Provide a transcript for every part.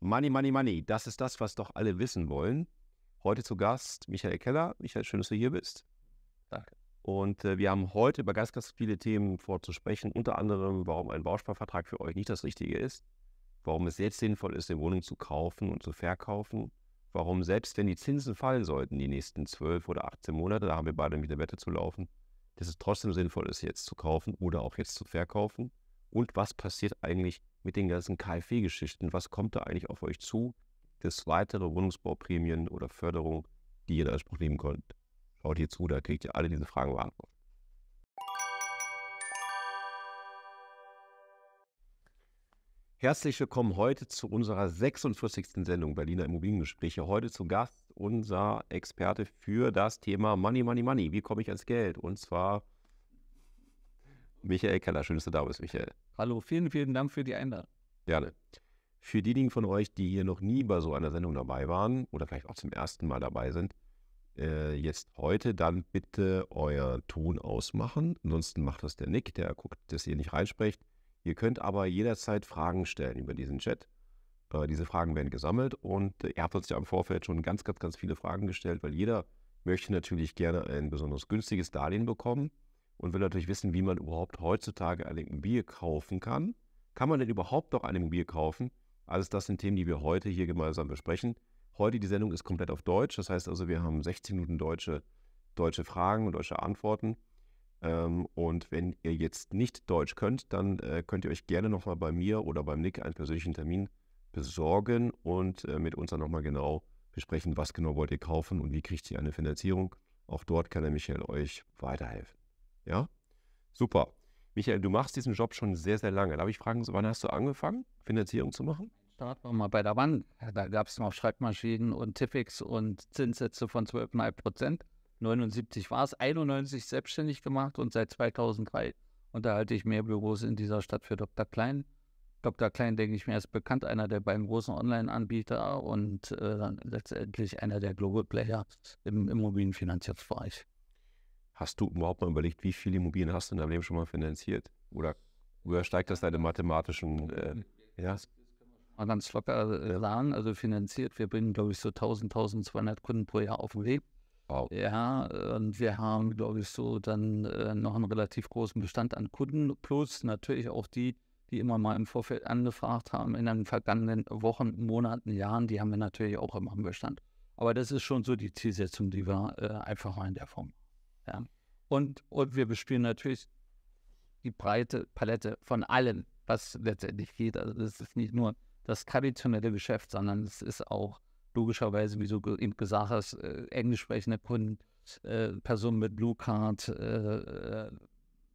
Money, Money, Money, das ist das, was doch alle wissen wollen. Heute zu Gast Michael Keller. Michael, schön, dass du hier bist. Danke. Und äh, wir haben heute über ganz, ganz viele Themen vorzusprechen, unter anderem, warum ein Bausparvertrag für euch nicht das Richtige ist, warum es jetzt sinnvoll ist, eine Wohnung zu kaufen und zu verkaufen, warum selbst wenn die Zinsen fallen sollten, die nächsten 12 oder 18 Monate, da haben wir beide mit der Wette zu laufen, dass es trotzdem sinnvoll ist, jetzt zu kaufen oder auch jetzt zu verkaufen. Und was passiert eigentlich mit den ganzen KfW-Geschichten? Was kommt da eigentlich auf euch zu? Das weitere Wohnungsbauprämien oder Förderung, die ihr in Anspruch nehmen könnt? Schaut hier zu, da kriegt ihr alle diese Fragen beantwortet. Herzlich willkommen heute zu unserer 46. Sendung Berliner Immobiliengespräche. Heute zu Gast unser Experte für das Thema Money, Money, Money. Wie komme ich ans Geld? Und zwar Michael Keller. Schön, dass du da bist, Michael. Hallo, vielen, vielen Dank für die Einladung. Gerne. Für diejenigen von euch, die hier noch nie bei so einer Sendung dabei waren oder vielleicht auch zum ersten Mal dabei sind, äh, jetzt heute dann bitte euer Ton ausmachen. Ansonsten macht das der Nick, der guckt, dass ihr nicht reinspricht. Ihr könnt aber jederzeit Fragen stellen über diesen Chat. Äh, diese Fragen werden gesammelt und äh, ihr habt uns ja im Vorfeld schon ganz, ganz, ganz viele Fragen gestellt, weil jeder möchte natürlich gerne ein besonders günstiges Darlehen bekommen und will natürlich wissen, wie man überhaupt heutzutage eine Immobilie kaufen kann. Kann man denn überhaupt noch eine Immobilie kaufen? Alles das sind Themen, die wir heute hier gemeinsam besprechen. Heute die Sendung ist komplett auf Deutsch. Das heißt also, wir haben 16 Minuten deutsche, deutsche Fragen und deutsche Antworten. Ähm, und wenn ihr jetzt nicht Deutsch könnt, dann äh, könnt ihr euch gerne nochmal bei mir oder beim Nick einen persönlichen Termin besorgen und äh, mit uns dann nochmal genau besprechen, was genau wollt ihr kaufen und wie kriegt ihr eine Finanzierung. Auch dort kann der Michael euch weiterhelfen. Ja, super. Michael, du machst diesen Job schon sehr, sehr lange. Darf ich fragen, wann hast du angefangen, Finanzierung zu machen? Start war mal bei der Bank. Da gab es noch Schreibmaschinen und Tiffix und Zinssätze von 12,5 Prozent. 79 war es, 91 selbstständig gemacht und seit 2003 unterhalte ich mehr Büros in dieser Stadt für Dr. Klein. Dr. Klein, denke ich mir, ist bekannt, einer der beiden großen Online-Anbieter und äh, letztendlich einer der Global Player im Immobilienfinanzierungsbereich. Hast du überhaupt mal überlegt, wie viele Immobilien hast du in deinem Leben schon mal finanziert? Oder übersteigt das deine mathematischen. Äh, ja? Mal ganz locker äh, sagen, also finanziert, wir bringen, glaube ich, so 1000, 1200 Kunden pro Jahr auf den Weg. Wow. Ja, und wir haben, glaube ich, so dann äh, noch einen relativ großen Bestand an Kunden, plus natürlich auch die, die immer mal im Vorfeld angefragt haben in den vergangenen Wochen, Monaten, Jahren, die haben wir natürlich auch immer im Bestand. Aber das ist schon so die Zielsetzung, die wir äh, einfach mal in der Form ja. Und, und wir bespielen natürlich die breite Palette von allem, was letztendlich geht. Also das ist nicht nur das traditionelle Geschäft, sondern es ist auch logischerweise, wie du eben gesagt hast, äh, englisch sprechende Kunden, äh, Personen mit Blue Card, äh, äh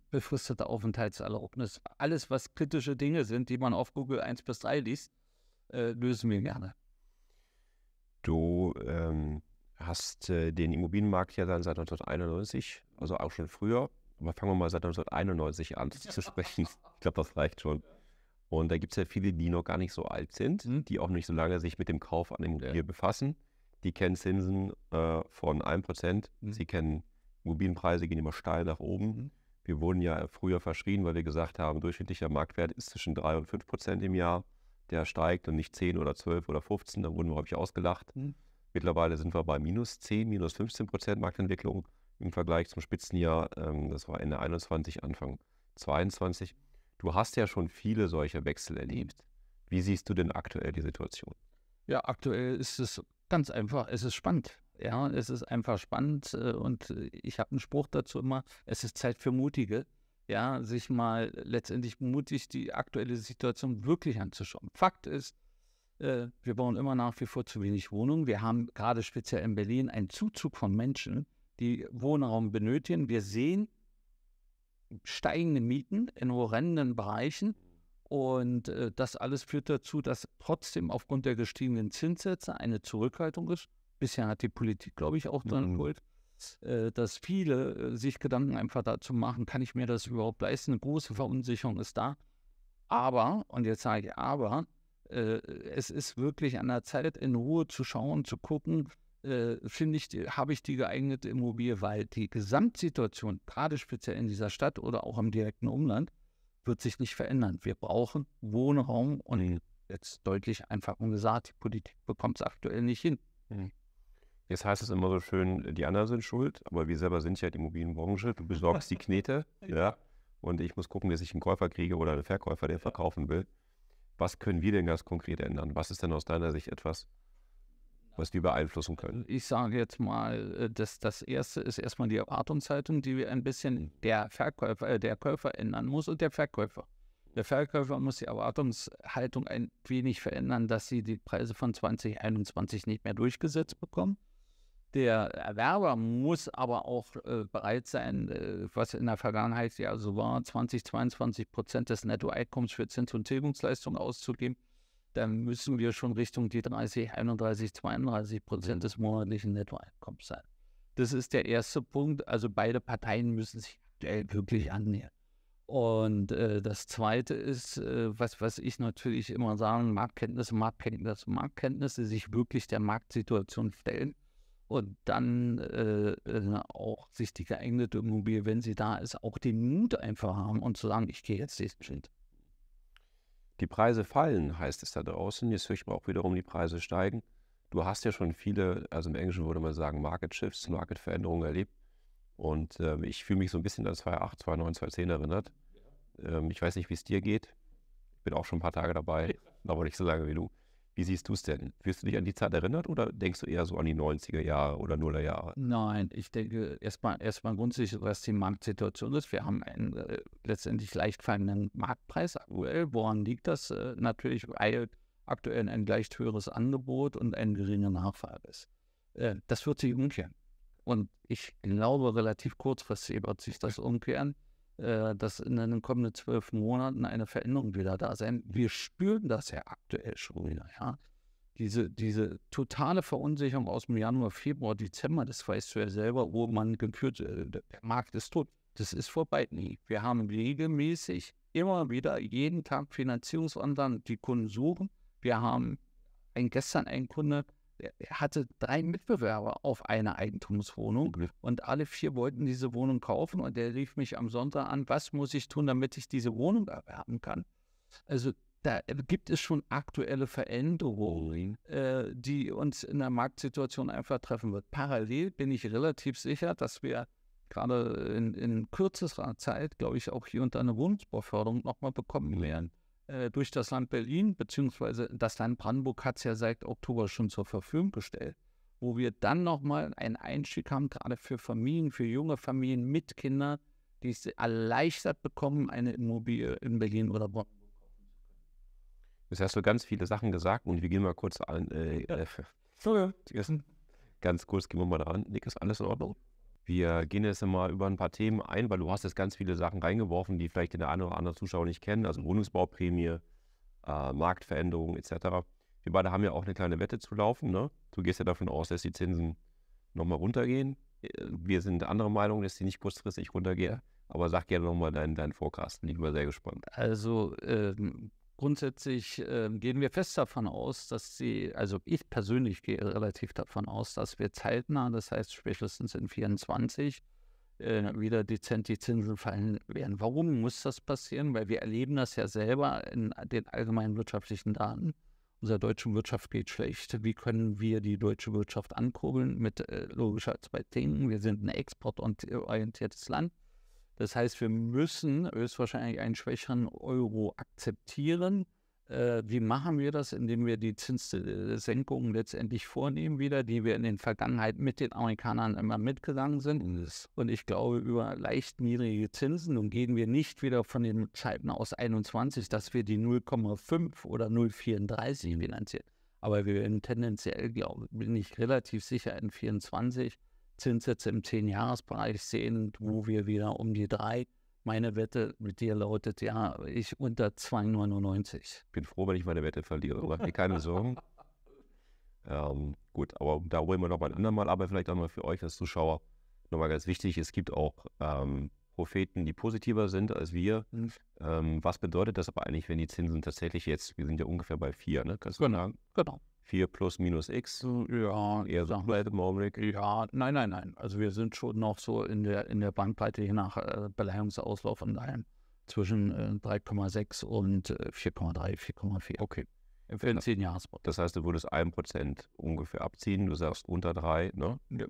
befristete Aufenthaltserlaubnis. Alles, was kritische Dinge sind, die man auf Google 1 bis 3 liest, äh, lösen wir gerne. Du ähm, hast äh, den Immobilienmarkt ja dann seit 1991, also auch schon früher. Aber fangen wir mal seit 1991 an zu sprechen. Ich glaube, das reicht schon. Und da gibt es ja viele, die noch gar nicht so alt sind, mhm. die auch nicht so lange sich mit dem Kauf an Immobilien ja. befassen. Die kennen Zinsen äh, von 1%. Mhm. Sie kennen Immobilienpreise, gehen immer steil nach oben. Mhm. Wir wurden ja früher verschrien, weil wir gesagt haben, durchschnittlicher Marktwert ist zwischen 3 und 5 im Jahr. Der steigt und nicht 10 oder 12 oder 15. Da wurden wir, häufig ausgelacht. Mhm. Mittlerweile sind wir bei minus 10, minus 15 Prozent Marktentwicklung im Vergleich zum Spitzenjahr. Ähm, das war Ende 21, Anfang 22. Du hast ja schon viele solcher Wechsel erlebt. Wie siehst du denn aktuell die Situation? Ja, aktuell ist es ganz einfach. Es ist spannend. Ja, es ist einfach spannend äh, und äh, ich habe einen Spruch dazu immer: Es ist Zeit für Mutige. Ja, sich mal letztendlich mutig die aktuelle Situation wirklich anzuschauen. Fakt ist, äh, wir bauen immer nach wie vor zu wenig Wohnungen. Wir haben gerade speziell in Berlin einen Zuzug von Menschen, die Wohnraum benötigen. Wir sehen steigende Mieten in horrenden Bereichen. Und äh, das alles führt dazu, dass trotzdem aufgrund der gestiegenen Zinssätze eine Zurückhaltung ist. Bisher hat die Politik, glaube ich, auch dran mhm. äh, dass viele äh, sich Gedanken einfach dazu machen, kann ich mir das überhaupt leisten? Eine große Verunsicherung ist da. Aber, und jetzt sage ich aber, äh, es ist wirklich an der Zeit, in Ruhe zu schauen, zu gucken, äh, finde ich, habe ich die geeignete Immobilie, weil die Gesamtsituation, gerade speziell in dieser Stadt oder auch im direkten Umland, wird sich nicht verändern. Wir brauchen Wohnraum und mhm. jetzt deutlich einfach gesagt, die Politik bekommt es aktuell nicht hin. Mhm. Jetzt heißt es immer so schön, die anderen sind schuld, aber wir selber sind ja die Immobilienbranche. Du besorgst die Knete, ja. Und ich muss gucken, dass ich einen Käufer kriege oder einen Verkäufer, der verkaufen will. Was können wir denn ganz konkret ändern? Was ist denn aus deiner Sicht etwas, was wir beeinflussen können? Also ich sage jetzt mal, äh, das, das erste ist erstmal die Erwartungshaltung, die wir ein bisschen mhm. der Verkäufer, äh, der Käufer ändern muss und der Verkäufer. Der Verkäufer muss die Erwartungshaltung ein wenig verändern, dass sie die Preise von 2021 nicht mehr durchgesetzt bekommen der Erwerber muss aber auch äh, bereit sein, äh, was in der Vergangenheit ja so war, 20, 22 Prozent des Nettoeinkommens für Zins- und Tilgungsleistungen auszugeben. Dann müssen wir schon Richtung die 30, 31, 32 Prozent des monatlichen Nettoeinkommens sein. Das ist der erste Punkt. Also beide Parteien müssen sich wirklich annähern. Und äh, das Zweite ist, äh, was, was ich natürlich immer sage, Marktkenntnisse, Marktkenntnisse, Marktkenntnisse, sich wirklich der Marktsituation stellen und dann äh, äh, auch sich die geeignete Immobilie, wenn sie da ist, auch den Mut einfach haben und zu sagen, ich gehe jetzt diesen Schritt. Die Preise fallen, heißt es da draußen. Jetzt höre ich mal auch wiederum, die Preise steigen. Du hast ja schon viele, also im Englischen würde man sagen, Market Shifts, Market Veränderungen erlebt. Und ähm, ich fühle mich so ein bisschen an 2008, 2009, 2010 erinnert. Ähm, ich weiß nicht, wie es dir geht. Ich bin auch schon ein paar Tage dabei, aber nicht so lange wie du. Wie siehst du es denn? Wirst du dich an die Zeit erinnert oder denkst du eher so an die 90er Jahre oder Nuller Jahre? Nein, ich denke erstmal erstmal grundsätzlich, was die Marktsituation ist. Wir haben einen äh, letztendlich leicht fallenden Marktpreis aktuell. Woran liegt das? Äh, natürlich, weil aktuell ein leicht höheres Angebot und ein geringer Nachfrage ist. Äh, das wird sich umkehren. Und ich glaube, relativ kurzfristig wird sich das umkehren. Äh, dass in den kommenden zwölf Monaten eine Veränderung wieder da sein. Wir spüren das ja aktuell schon wieder, ja. Diese, diese totale Verunsicherung aus dem Januar, Februar, Dezember, das weißt du ja selber, wo man gekürt, äh, der Markt ist tot. Das ist vorbei. Nee, wir haben regelmäßig immer wieder jeden Tag Finanzierungsanlagen, die Kunden suchen. Wir haben ein, gestern einen Kunde, er hatte drei Mitbewerber auf einer Eigentumswohnung okay. Mhm. und alle vier wollten diese Wohnung kaufen und der rief mich am Sonntag an, was muss ich tun, damit ich diese Wohnung erwerben kann? Also da gibt es schon aktuelle Veränderungen, äh, die uns in der Marktsituation einfach treffen wird. Parallel bin ich relativ sicher, dass wir gerade in, in kürzester Zeit, glaube ich, auch hier und da eine Wohnungsbauförderung nochmal bekommen mhm. werden. Äh, durch das Land Berlin, beziehungsweise das Land Brandenburg hat es ja seit Oktober schon zur Verfügung gestellt, wo wir dann nochmal einen Einstieg haben, gerade für Familien, für junge Familien mit Kindern, die es erleichtert bekommen, eine Immobilie in Berlin oder Brandenburg Jetzt hast du ganz viele Sachen gesagt und wir gehen mal kurz an. Äh, ja. äh, Ganz kurz gehen wir mal ran. Nick, ist alles in Ordnung? Wir gehen jetzt mal über ein paar Themen ein, weil du hast jetzt ganz viele Sachen reingeworfen, die vielleicht der eine oder andere Zuschauer nicht kennen, also Wohnungsbauprämie, äh, Marktveränderungen etc. Wir beide haben ja auch eine kleine Wette zu laufen. Ne? Du gehst ja davon aus, dass die Zinsen nochmal runtergehen. Äh, wir sind anderer Meinung, dass die nicht kurzfristig runtergehen. Aber sag gerne nochmal deinen, deinen Forecast. Bin ich mal sehr gespannt. Also ähm, Grundsätzlich äh, gehen wir fest davon aus, dass sie, also ich persönlich gehe relativ davon aus, dass wir zeitnah, das heißt spätestens in 24, äh, wieder dezent die Zinsen fallen werden. Warum muss das passieren? Weil wir erleben das ja selber in den allgemeinen wirtschaftlichen Daten. Unserer deutschen Wirtschaft geht schlecht. Wie können wir die deutsche Wirtschaft ankurbeln? Mit äh, logischer zwei Dingen. Wir sind ein exportorientiertes Land. Das heißt, wir müssen höchstwahrscheinlich einen schwächeren Euro akzeptieren. Äh, wie machen wir das? Indem wir die Zinssenkungen äh, letztendlich vornehmen wieder, die wir in den Vergangenheit mit den Amerikanern immer mitgegangen sind. Und ich glaube, über leicht niedrige Zinsen, nun gehen wir nicht wieder von den Zeiten aus 21, dass wir die 0,5 oder 0,34 mhm. finanzieren. Aber wir werden tendenziell, glaube bin ich relativ sicher, in 24 Zinssätze im 10-Jahres-Bereich sehen, wo wir wieder um die drei. Meine Wette mit dir lautet ja, ich unter 2,99. Bin froh, wenn ich meine Wette verliere, mach dir keine Sorgen. ähm, gut, aber da holen wir nochmal ein andermal, aber vielleicht auch mal für euch als Zuschauer nochmal ganz wichtig: es gibt auch ähm, Propheten, die positiver sind als wir. Mhm. Ähm, was bedeutet das aber eigentlich, wenn die Zinsen tatsächlich jetzt, wir sind ja ungefähr bei vier, ne? Kannst genau. Du sagen? genau. 4 plus minus x? Ja, eher so im Augenblick. Ja, nein, nein, nein. Also wir sind schon noch so in der, in der Bandbreite je nach äh, Beleihungsauslauf und allem zwischen äh, 3,6 und äh, 4,3, 4,4. Okay. Für einen 10 jahres Das heißt, du würdest 1% ungefähr abziehen. Du sagst unter 3, ne? Ja.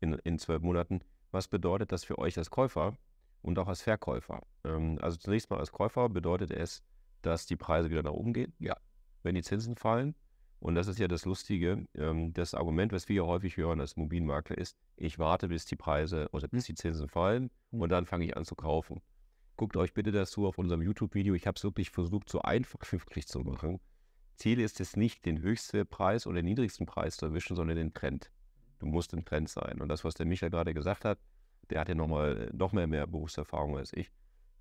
In, in 12 Monaten. Was bedeutet das für euch als Käufer und auch als Verkäufer? Ähm, also zunächst mal als Käufer bedeutet es, dass die Preise wieder nach oben gehen. Ja. Wenn die Zinsen fallen, und das ist ja das Lustige. Ähm, das Argument, was wir ja häufig hören als Immobilienmakler, ist, ich warte, bis die Preise oder hm. bis die Zinsen fallen hm. und dann fange ich an zu kaufen. Guckt euch bitte dazu auf unserem YouTube-Video. Ich habe es wirklich versucht, so einfach möglich zu machen. Ziel ist es nicht, den höchsten Preis oder den niedrigsten Preis zu erwischen, sondern den Trend. Du musst im Trend sein. Und das, was der Michael gerade gesagt hat, der hat ja nochmal äh, noch mehr, mehr Berufserfahrung als ich,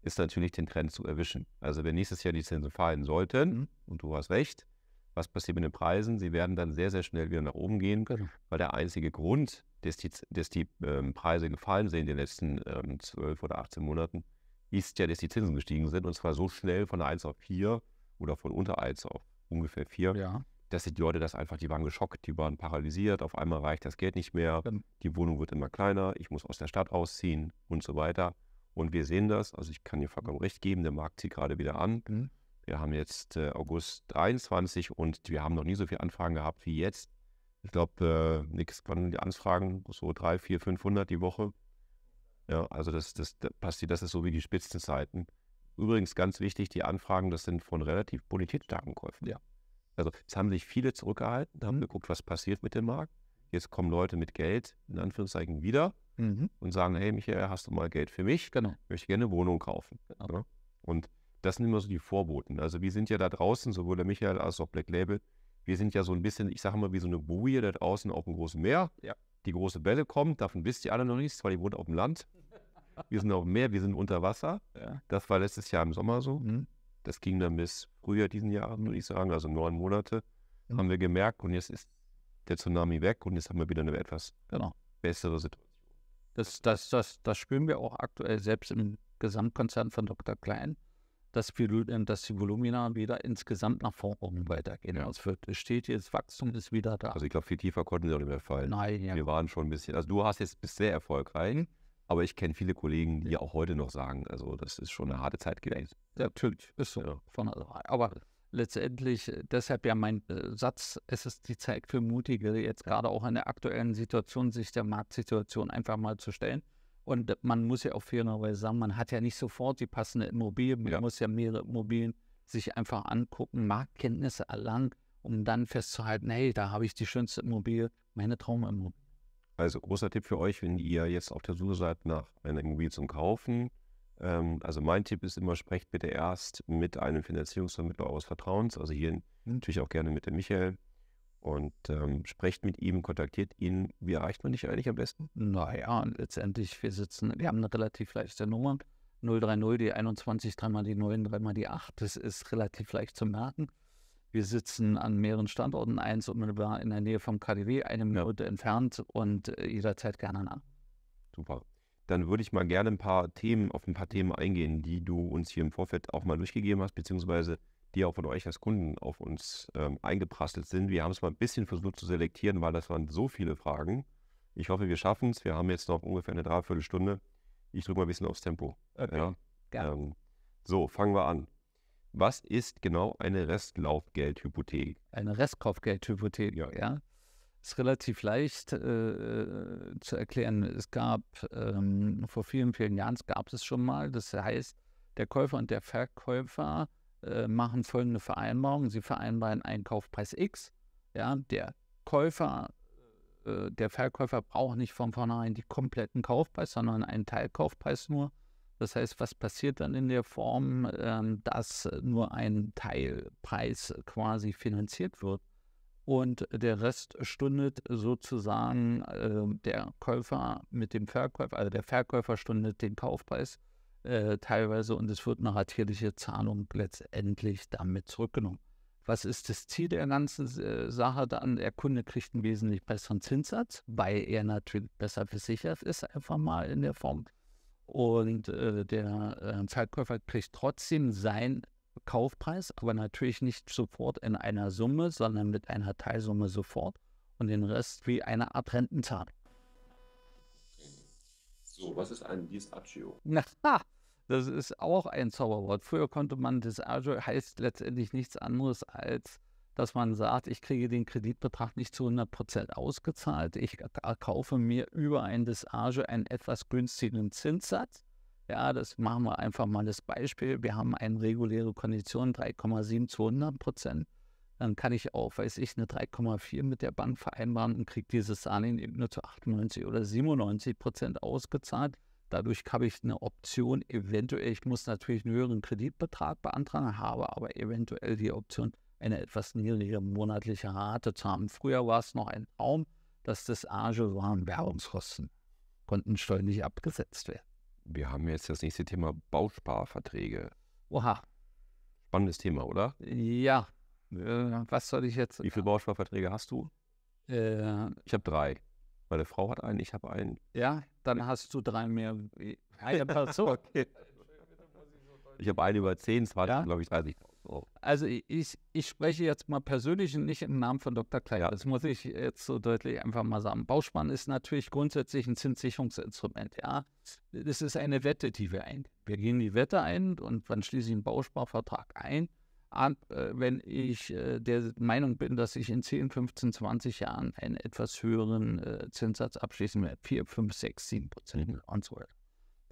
ist natürlich den Trend zu erwischen. Also wenn nächstes Jahr die Zinsen fallen sollten, hm. und du hast recht, was passiert mit den Preisen? Sie werden dann sehr, sehr schnell wieder nach oben gehen, genau. weil der einzige Grund, dass die, dass die ähm, Preise gefallen sind in den letzten ähm, zwölf ähm, oder 18 Monaten, ist ja, dass die Zinsen gestiegen sind und zwar so schnell von 1 auf 4 oder von unter 1 auf ungefähr 4, ja. dass die Leute das einfach, die waren geschockt, die waren paralysiert, auf einmal reicht das Geld nicht mehr, genau. die Wohnung wird immer kleiner, ich muss aus der Stadt ausziehen und so weiter. Und wir sehen das, also ich kann dir vollkommen recht geben, der Markt zieht gerade wieder an. Mhm. Wir haben jetzt äh, August 23 und wir haben noch nie so viele Anfragen gehabt wie jetzt. Ich glaube, äh, nichts waren die Anfragen, so 300, 400, 500 die Woche. Ja, also das, das, das passiert, das ist so wie die Spitzenzeiten. Übrigens ganz wichtig, die Anfragen, das sind von relativ bonitätsstarken Käufen. Ja. Also es haben sich viele zurückgehalten, haben mhm. geguckt, was passiert mit dem Markt. Jetzt kommen Leute mit Geld, in Anführungszeichen, wieder mhm. und sagen, hey Michael, hast du mal Geld für mich? Genau. Ich möchte gerne eine Wohnung kaufen. Genau. Ja. Und das sind immer so die Vorboten. Also wir sind ja da draußen, sowohl der Michael als auch Black Label, wir sind ja so ein bisschen, ich sage mal, wie so eine Boje da draußen auf dem großen Meer. Ja. Die große Welle kommt, davon wisst ihr alle noch nichts, weil ihr wohnt auf dem Land. Wir sind auf dem Meer, wir sind unter Wasser. Ja. Das war letztes Jahr im Sommer so. Mhm. Das ging dann bis Frühjahr diesen Jahres, würde ich sagen, also neun Monate, mhm. haben wir gemerkt. Und jetzt ist der Tsunami weg und jetzt haben wir wieder eine etwas genau. bessere Situation. Das, das, das, das spüren wir auch aktuell selbst im Gesamtkonzern von Dr. Klein dass, wir, äh, dass die Volumina wieder insgesamt nach vorne mhm. weitergehen. Ja. Also es wird jetzt, Wachstum ist wieder da. Also ich glaube, viel tiefer konnten sie auch nicht mehr fallen. Nein, ja. Wir waren schon ein bisschen, also du hast jetzt bist sehr erfolgreich, aber ich kenne viele Kollegen, die ja. auch heute noch sagen, also das ist schon eine harte Zeit gewesen. Ja, natürlich, ist so. Ja. Von, aber letztendlich, äh, deshalb ja mein äh, Satz, es ist die Zeit für Mutige, jetzt gerade auch in der aktuellen Situation, sich der Marktsituation einfach mal zu stellen und man muss ja auch fairerweise sagen, man hat ja nicht sofort die passende Immobilie. Man ja. muss ja mehrere Immobilien sich einfach angucken, Marktkenntnisse erlangen, um dann festzuhalten, hey, da habe ich die schönste Immobilie, meine Traumimmobilie. Also großer Tipp für euch, wenn ihr jetzt auf der Suche seid nach einer Immobilie zum Kaufen. Ähm, also mein Tipp ist immer, sprecht bitte erst mit einem Finanzierungsvermittler eures Vertrauens. Also hier mhm. natürlich auch gerne mit dem Michael und ähm, sprecht mit ihm, kontaktiert ihn. Wie erreicht man dich eigentlich am besten? Naja, letztendlich, wir sitzen, wir haben eine relativ leichte Nummer. 030 die 21, dreimal die 9, dreimal die 8. Das ist relativ leicht zu merken. Wir sitzen an mehreren Standorten, eins unmittelbar in der Nähe vom KDW, eine Minute ja. entfernt und äh, jederzeit gerne nach. Super. Dann würde ich mal gerne ein paar Themen auf ein paar Themen eingehen, die du uns hier im Vorfeld auch mal durchgegeben hast, beziehungsweise die auch von euch als Kunden auf uns ähm, eingeprasselt sind. Wir haben es mal ein bisschen versucht zu selektieren, weil das waren so viele Fragen. Ich hoffe, wir schaffen es. Wir haben jetzt noch ungefähr eine Dreiviertelstunde. Ich drücke mal ein bisschen aufs Tempo. Okay. Ja? Ja. Ähm, so, fangen wir an. Was ist genau eine Restlaufgeldhypothek? Eine Restkaufgeldhypothek, ja. ja. Ist relativ leicht äh, äh, zu erklären. Es gab ähm, vor vielen, vielen Jahren, es gab es schon mal. Das heißt, der Käufer und der Verkäufer äh, machen folgende Vereinbarung. Sie vereinbaren einen Kaufpreis X. Ja, der Käufer, äh, der Verkäufer braucht nicht von vornherein die kompletten Kaufpreis, sondern einen Teilkaufpreis nur. Das heißt, was passiert dann in der Form, ähm, dass nur ein Teilpreis quasi finanziert wird und der Rest stundet sozusagen äh, der Käufer mit dem Verkäufer, also der Verkäufer stundet den Kaufpreis äh, teilweise und es wird eine ratierliche Zahlung letztendlich damit zurückgenommen. Was ist das Ziel der ganzen äh, Sache dann? Der Kunde kriegt einen wesentlich besseren Zinssatz, weil er natürlich besser versichert ist, einfach mal in der Form. Und äh, der äh, Zeitkäufer kriegt trotzdem seinen Kaufpreis, aber natürlich nicht sofort in einer Summe, sondern mit einer Teilsumme sofort und den Rest wie eine Art Rentenzahlung. So, was ist ein Disagio? Na, das ist auch ein Zauberwort. Früher konnte man Disagio, heißt letztendlich nichts anderes als, dass man sagt, ich kriege den Kreditbetrag nicht zu 100% ausgezahlt. Ich kaufe mir über ein Disagio einen etwas günstigen Zinssatz. Ja, das machen wir einfach mal das Beispiel. Wir haben eine reguläre Kondition 3,7 zu 100 dann kann ich auch, weiß ich, eine 3,4 mit der Bank vereinbaren und kriege dieses Darlehen eben nur zu 98 oder 97 Prozent ausgezahlt. Dadurch habe ich eine Option, eventuell, ich muss natürlich einen höheren Kreditbetrag beantragen, habe aber eventuell die Option, eine etwas niedrigere monatliche Rate zu haben. Früher war es noch ein Traum, dass das Age waren Werbungskosten, konnten steuerlich abgesetzt werden. Wir haben jetzt das nächste Thema Bausparverträge. Oha. Spannendes Thema, oder? Ja, äh, was soll ich jetzt? Wie viele Bausparverträge hast du? Äh, ich habe drei. Meine Frau hat einen, ich habe einen. Ja, dann hast du drei mehr. Eine Person. okay. Ich habe einen über zehn, es waren, ja? glaube ich, 30. Oh. Also ich, ich spreche jetzt mal persönlich und nicht im Namen von Dr. Klein. Ja. Das muss ich jetzt so deutlich einfach mal sagen. Bausparen ist natürlich grundsätzlich ein Zinssicherungsinstrument. Ja, das ist eine Wette, die wir ein. Wir gehen die Wette ein und wann schließe ich einen Bausparvertrag ein? Äh, wenn ich äh, der Meinung bin, dass ich in 10, 15, 20 Jahren einen etwas höheren äh, Zinssatz abschließen werde. 4, 5, 6, 7 Prozent mhm. und so weiter.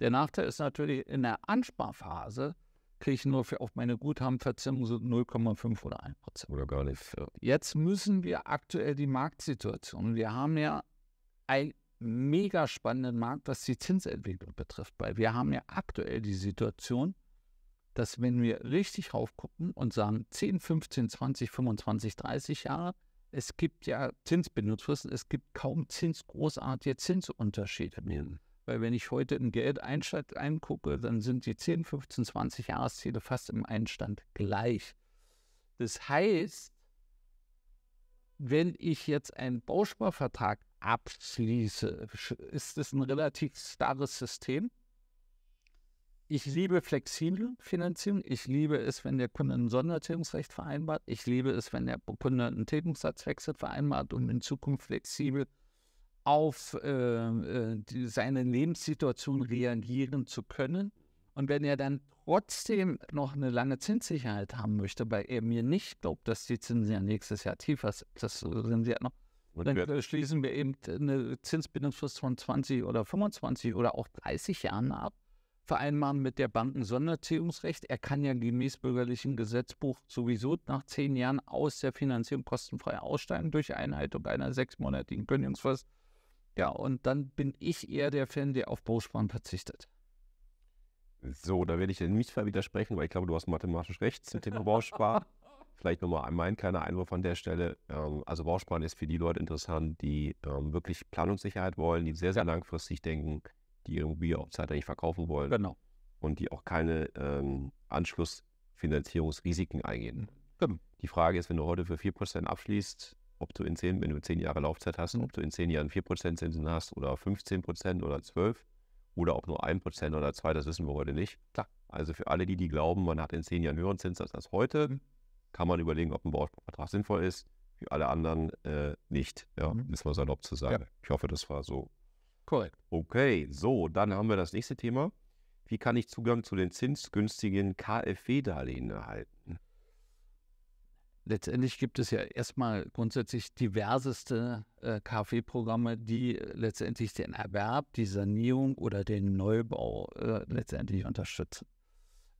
Der Nachteil ist natürlich, in der Ansparphase kriege ich nur für auf meine Guthabenverzinsung so 0,5 oder 1 Prozent. Oder gar nicht. Jetzt müssen wir aktuell die Marktsituation. Wir haben ja einen mega spannenden Markt, was die Zinsentwicklung betrifft, weil wir haben ja aktuell die Situation, dass wenn wir richtig raufgucken und sagen 10, 15, 20, 25, 30 Jahre, es gibt ja Zinsbenutzfristen, es gibt kaum zinsgroßartige Zinsunterschiede mehr. Weil wenn ich heute in Geld einsteigt, eingucke, dann sind die 10, 15, 20 Jahresziele fast im Einstand gleich. Das heißt, wenn ich jetzt einen Bausparvertrag abschließe, ist es ein relativ starres System ich liebe flexible Finanzierung. Ich liebe es, wenn der Kunde ein Sondertilgungsrecht vereinbart. Ich liebe es, wenn der Kunde einen Tilgungssatzwechsel vereinbart, um in Zukunft flexibel auf äh, äh die, seine Lebenssituation reagieren zu können. Und wenn er dann trotzdem noch eine lange Zinssicherheit haben möchte, weil er mir nicht glaubt, dass die Zinsen ja nächstes Jahr tiefer sind, das sind sie ja noch, und dann äh, schließen wir eben eine Zinsbindungsfrist von 20 oder 25 oder auch 30 Jahren ab vereinbaren mit der Bank ein Sonderziehungsrecht. Er kann ja gemäß bürgerlichen Gesetzbuch sowieso nach zehn Jahren aus der Finanzierung kostenfrei aussteigen durch Einhaltung einer sechsmonatigen Kündigungsfrist. Ja, und dann bin ich eher der Fan, der auf Bausparen verzichtet. So, da werde ich den nicht widersprechen, weil ich glaube, du hast mathematisch recht zum Thema Bauspar. Vielleicht nochmal mein kleiner Einwurf an der Stelle. Ähm, also Bausparen ist für die Leute interessant, die ähm, wirklich Planungssicherheit wollen, die sehr, sehr langfristig denken die ihre Immobilie nicht verkaufen wollen. Genau. Und die auch keine ähm, Anschlussfinanzierungsrisiken eingehen. Genau. Die Frage ist, wenn du heute für 4% abschließt, ob du in zehn, wenn du 10 Jahre Laufzeit hast, mhm. ob du in 10 Jahren 4% Zinsen hast oder 15% oder 12 oder ob nur 1% oder 2, das wissen wir heute nicht. Klar. Also für alle die, die glauben, man hat in zehn Jahren höheren Zins als heute, mhm. kann man überlegen, ob ein Bausparvertrag sinnvoll ist. Für alle anderen äh, nicht, ja, mhm. ist mal salopp zu sagen. Ja. Ich hoffe, das war so Korrekt. Okay, so, dann haben wir das nächste Thema. Wie kann ich Zugang zu den zinsgünstigen KfW-Darlehen erhalten? Letztendlich gibt es ja erstmal grundsätzlich diverseste äh, KfW-Programme, die letztendlich den Erwerb, die Sanierung oder den Neubau äh, letztendlich unterstützen.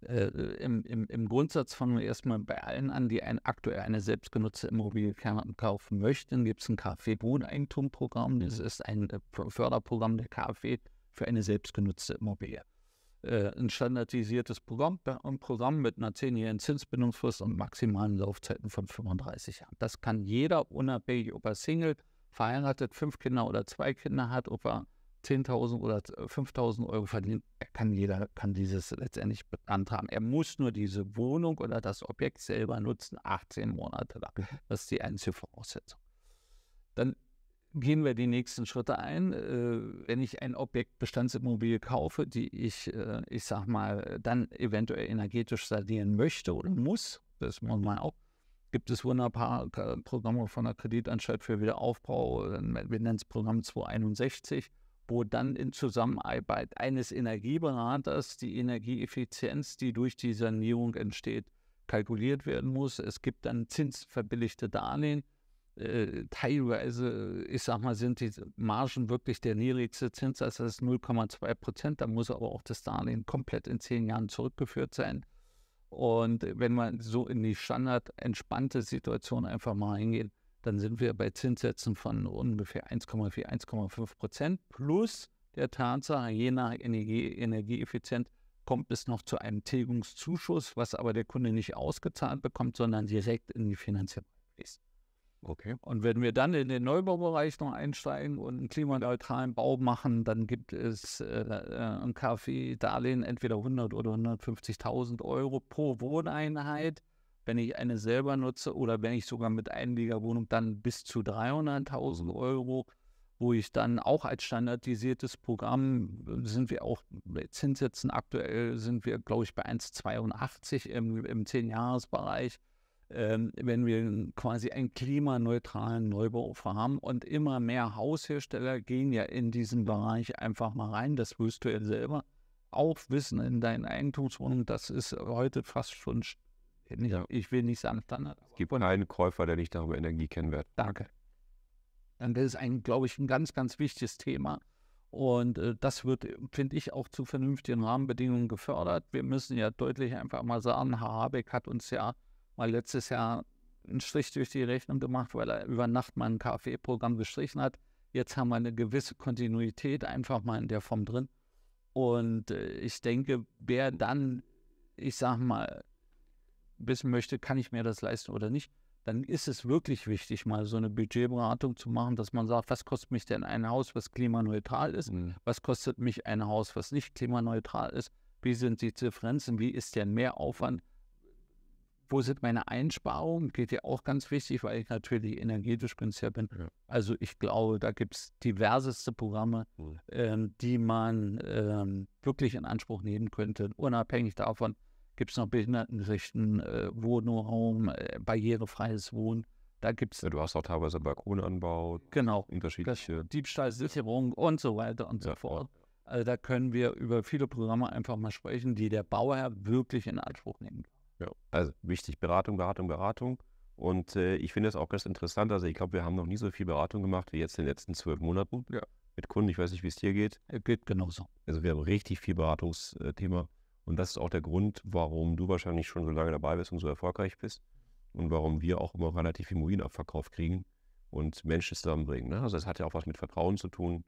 Äh, im, im, im Grundsatz fangen wir erstmal bei allen an, die ein, aktuell eine selbstgenutzte Immobilie kaufen möchten, gibt es ein KfW-Wohneigentum-Programm. Das mhm. ist ein äh, Förderprogramm der KfW für eine selbstgenutzte Immobilie. Äh, ein standardisiertes Programm, Programm mit einer 10-jährigen Zinsbindungsfrist und maximalen Laufzeiten von 35 Jahren. Das kann jeder, unabhängig ob er Single, verheiratet, fünf Kinder oder zwei Kinder hat, ob er 10.000 oder 5.000 äh, Euro verdient, kann jeder kann dieses letztendlich beantragen. Er muss nur diese Wohnung oder das Objekt selber nutzen, 18 Monate lang. Das ist die einzige Voraussetzung. Dann gehen wir die nächsten Schritte ein. Äh, wenn ich ein Objekt kaufe, die ich, äh, ich sag mal, dann eventuell energetisch sanieren möchte oder muss, das muss man auch, gibt es wunderbare Programme von der Kreditanstalt für Wiederaufbau, wir nennen es Programm 261 wo dann in Zusammenarbeit eines Energieberaters die Energieeffizienz, die durch die Sanierung entsteht, kalkuliert werden muss. Es gibt dann zinsverbilligte Darlehen. Äh, teilweise, ich sag mal, sind die Margen wirklich der niedrigste Zinssatz, das ist 0,2 Prozent. Da muss aber auch das Darlehen komplett in zehn Jahren zurückgeführt sein. Und wenn man so in die standard entspannte Situation einfach mal reingeht, dann sind wir bei Zinssätzen von ungefähr 1,4, 1,5 Prozent plus der Tatsache, je nach Energie, Energieeffizienz kommt es noch zu einem Tilgungszuschuss, was aber der Kunde nicht ausgezahlt bekommt, sondern direkt in die Finanzierung fließt. Okay. Und wenn wir dann in den Neubaubereich noch einsteigen und einen klimaneutralen Bau machen, dann gibt es äh, äh ein KfW-Darlehen entweder 100 oder 150.000 Euro pro Wohneinheit wenn ich eine selber nutze oder wenn ich sogar mit Einliegerwohnung dann bis zu 300.000 mhm. Euro, wo ich dann auch als standardisiertes Programm äh, sind wir auch Zinssätzen aktuell sind wir glaube ich bei 1,82 im im 10-Jahres-Bereich ähm, wenn wir quasi einen klimaneutralen Neubau haben. Und immer mehr Haushersteller gehen ja in diesen Bereich einfach mal rein. Das wirst du ja selber auch wissen in deinen Eigentumswohnungen. Das ist heute fast schon nicht, ja. Ich will nicht sagen Standard. Es gibt einen Käufer, der nicht darüber Energie kennen wird. Danke. Dann das ist ein, glaube ich, ein ganz, ganz wichtiges Thema. Und äh, das wird, finde ich, auch zu vernünftigen Rahmenbedingungen gefördert. Wir müssen ja deutlich einfach mal sagen, Herr Habeck hat uns ja mal letztes Jahr einen Strich durch die Rechnung gemacht, weil er über Nacht mal ein KfW-Programm gestrichen hat. Jetzt haben wir eine gewisse Kontinuität einfach mal in der Form drin. Und äh, ich denke, wer dann, ich sage mal, wissen möchte, kann ich mir das leisten oder nicht, dann ist es wirklich wichtig, mal so eine Budgetberatung zu machen, dass man sagt, was kostet mich denn ein Haus, was klimaneutral ist? Mhm. Was kostet mich ein Haus, was nicht klimaneutral ist? Wie sind die Differenzen? Wie ist denn mehr Aufwand? Wo sind meine Einsparungen? Geht ja auch ganz wichtig, weil ich natürlich energetisch Energiegespenster bin. Ja. Also ich glaube, da gibt es diverseste Programme, mhm. ähm, die man ähm, wirklich in Anspruch nehmen könnte, unabhängig davon, gibt es noch Behindertenrechten, äh, Wohnraum, äh, barrierefreies Wohnen. Da gibt es. Ja, du hast auch teilweise Balkonanbau. Genau. Unterschiedliche. Diebstahlsicherung und so weiter und ja, so fort. Also da können wir über viele Programme einfach mal sprechen, die der Bauherr wirklich in Anspruch nehmen Ja, also wichtig, Beratung, Beratung, Beratung. Und äh, ich finde es auch ganz interessant. Also ich glaube, wir haben noch nie so viel Beratung gemacht wie jetzt in den letzten zwölf Monaten ja. mit Kunden. Ich weiß nicht, wie es dir geht. Es äh, Geht genauso. Also wir haben richtig viel Beratungsthema. Und das ist auch der Grund, warum du wahrscheinlich schon so lange dabei bist und so erfolgreich bist und warum wir auch immer relativ viel Moinabverkauf kriegen und Menschen zusammenbringen. Ne? Also es hat ja auch was mit Vertrauen zu tun.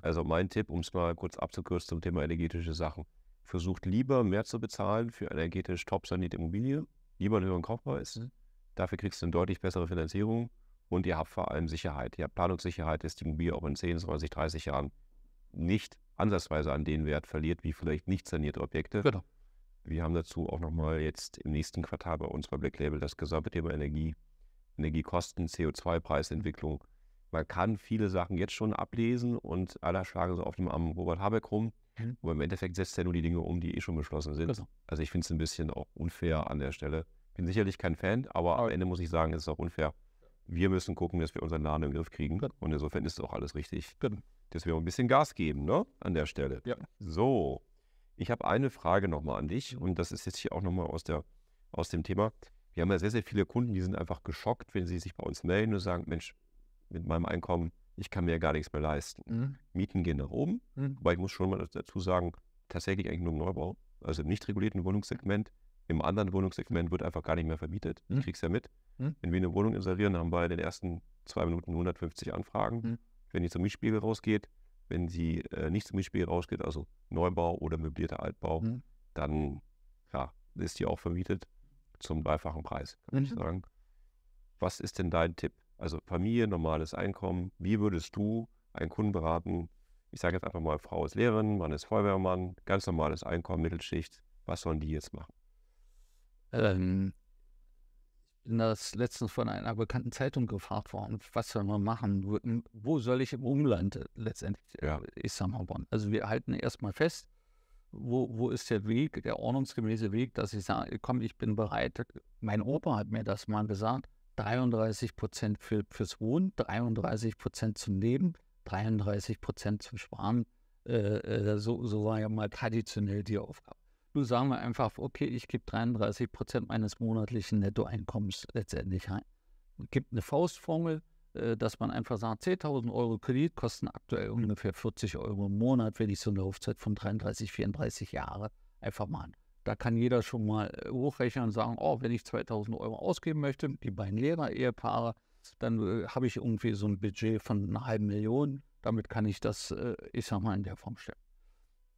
Also mein Tipp, um es mal kurz abzukürzen zum Thema energetische Sachen. Versucht lieber mehr zu bezahlen für energetisch top sanierte Immobilie, lieber einen höheren Kaufpreis. Mhm. Dafür kriegst du eine deutlich bessere Finanzierung und ihr habt vor allem Sicherheit. Ihr habt Planungssicherheit, ist die Immobilie auch in 10, 20, 30 Jahren nicht ansatzweise an den Wert verliert, wie vielleicht nicht sanierte Objekte. Genau. Wir haben dazu auch nochmal jetzt im nächsten Quartal bei uns bei Black Label das gesamte Thema Energie, Energiekosten, CO2-Preisentwicklung. Man kann viele Sachen jetzt schon ablesen und aller schlagen so auf dem armen Robert Habeck rum. Mhm. Aber im Endeffekt setzt er nur die Dinge um, die eh schon beschlossen sind. Genau. Also ich finde es ein bisschen auch unfair an der Stelle. Bin sicherlich kein Fan, aber am Ende muss ich sagen, es ist auch unfair. Wir müssen gucken, dass wir unseren Laden im Griff kriegen. Genau. Und insofern ist es auch alles richtig. Genau dass wir ein bisschen Gas geben, ne? An der Stelle. Ja. So, ich habe eine Frage nochmal an dich mhm. und das ist jetzt hier auch nochmal aus, aus dem Thema. Wir haben ja sehr, sehr viele Kunden, die sind einfach geschockt, wenn sie sich bei uns melden und sagen, Mensch, mit meinem Einkommen, ich kann mir ja gar nichts mehr leisten. Mhm. Mieten gehen nach oben, mhm. aber ich muss schon mal dazu sagen, tatsächlich eigentlich nur im Neubau, also im nicht regulierten Wohnungssegment. Im anderen Wohnungssegment wird einfach gar nicht mehr vermietet. Mhm. Ich krieg's ja mit. Mhm. Wenn wir eine Wohnung inserieren, haben wir in den ersten zwei Minuten 150 Anfragen. Mhm wenn die zum Mietspiegel rausgeht. Wenn sie äh, nicht zum Mietspiegel rausgeht, also Neubau oder möblierter Altbau, mhm. dann ja, ist die auch vermietet zum dreifachen Preis, kann mhm. ich sagen. Was ist denn dein Tipp? Also Familie, normales Einkommen. Wie würdest du einen Kunden beraten? Ich sage jetzt einfach mal, Frau ist Lehrerin, Mann ist Feuerwehrmann, ganz normales Einkommen, Mittelschicht. Was sollen die jetzt machen? Ähm, bin das letztens von einer bekannten Zeitung gefragt worden, was soll man machen, wo soll ich im Umland äh, letztendlich äh, ja. ich sag mal, Also wir halten erstmal fest, wo, wo ist der Weg, der ordnungsgemäße Weg, dass ich sage, äh, komm, ich bin bereit. Mein Opa hat mir das mal gesagt, 33 Prozent für, fürs Wohnen, 33 Prozent zum Leben, 33 Prozent zum Sparen. Äh, so, so war ja mal traditionell die Aufgabe. Nun sagen wir einfach, okay, ich gebe 33 Prozent meines monatlichen Nettoeinkommens letztendlich ein. Und gibt eine Faustformel, äh, dass man einfach sagt, 10.000 Euro Kredit kosten aktuell ungefähr 40 Euro im Monat, wenn ich so eine Laufzeit von 33, 34 Jahre einfach mal. Da kann jeder schon mal äh, hochrechnen und sagen, oh, wenn ich 2.000 Euro ausgeben möchte, die beiden Lehrer-Ehepaare, dann äh, habe ich irgendwie so ein Budget von einer halben Million. Damit kann ich das, ich sag mal, in der Form stellen.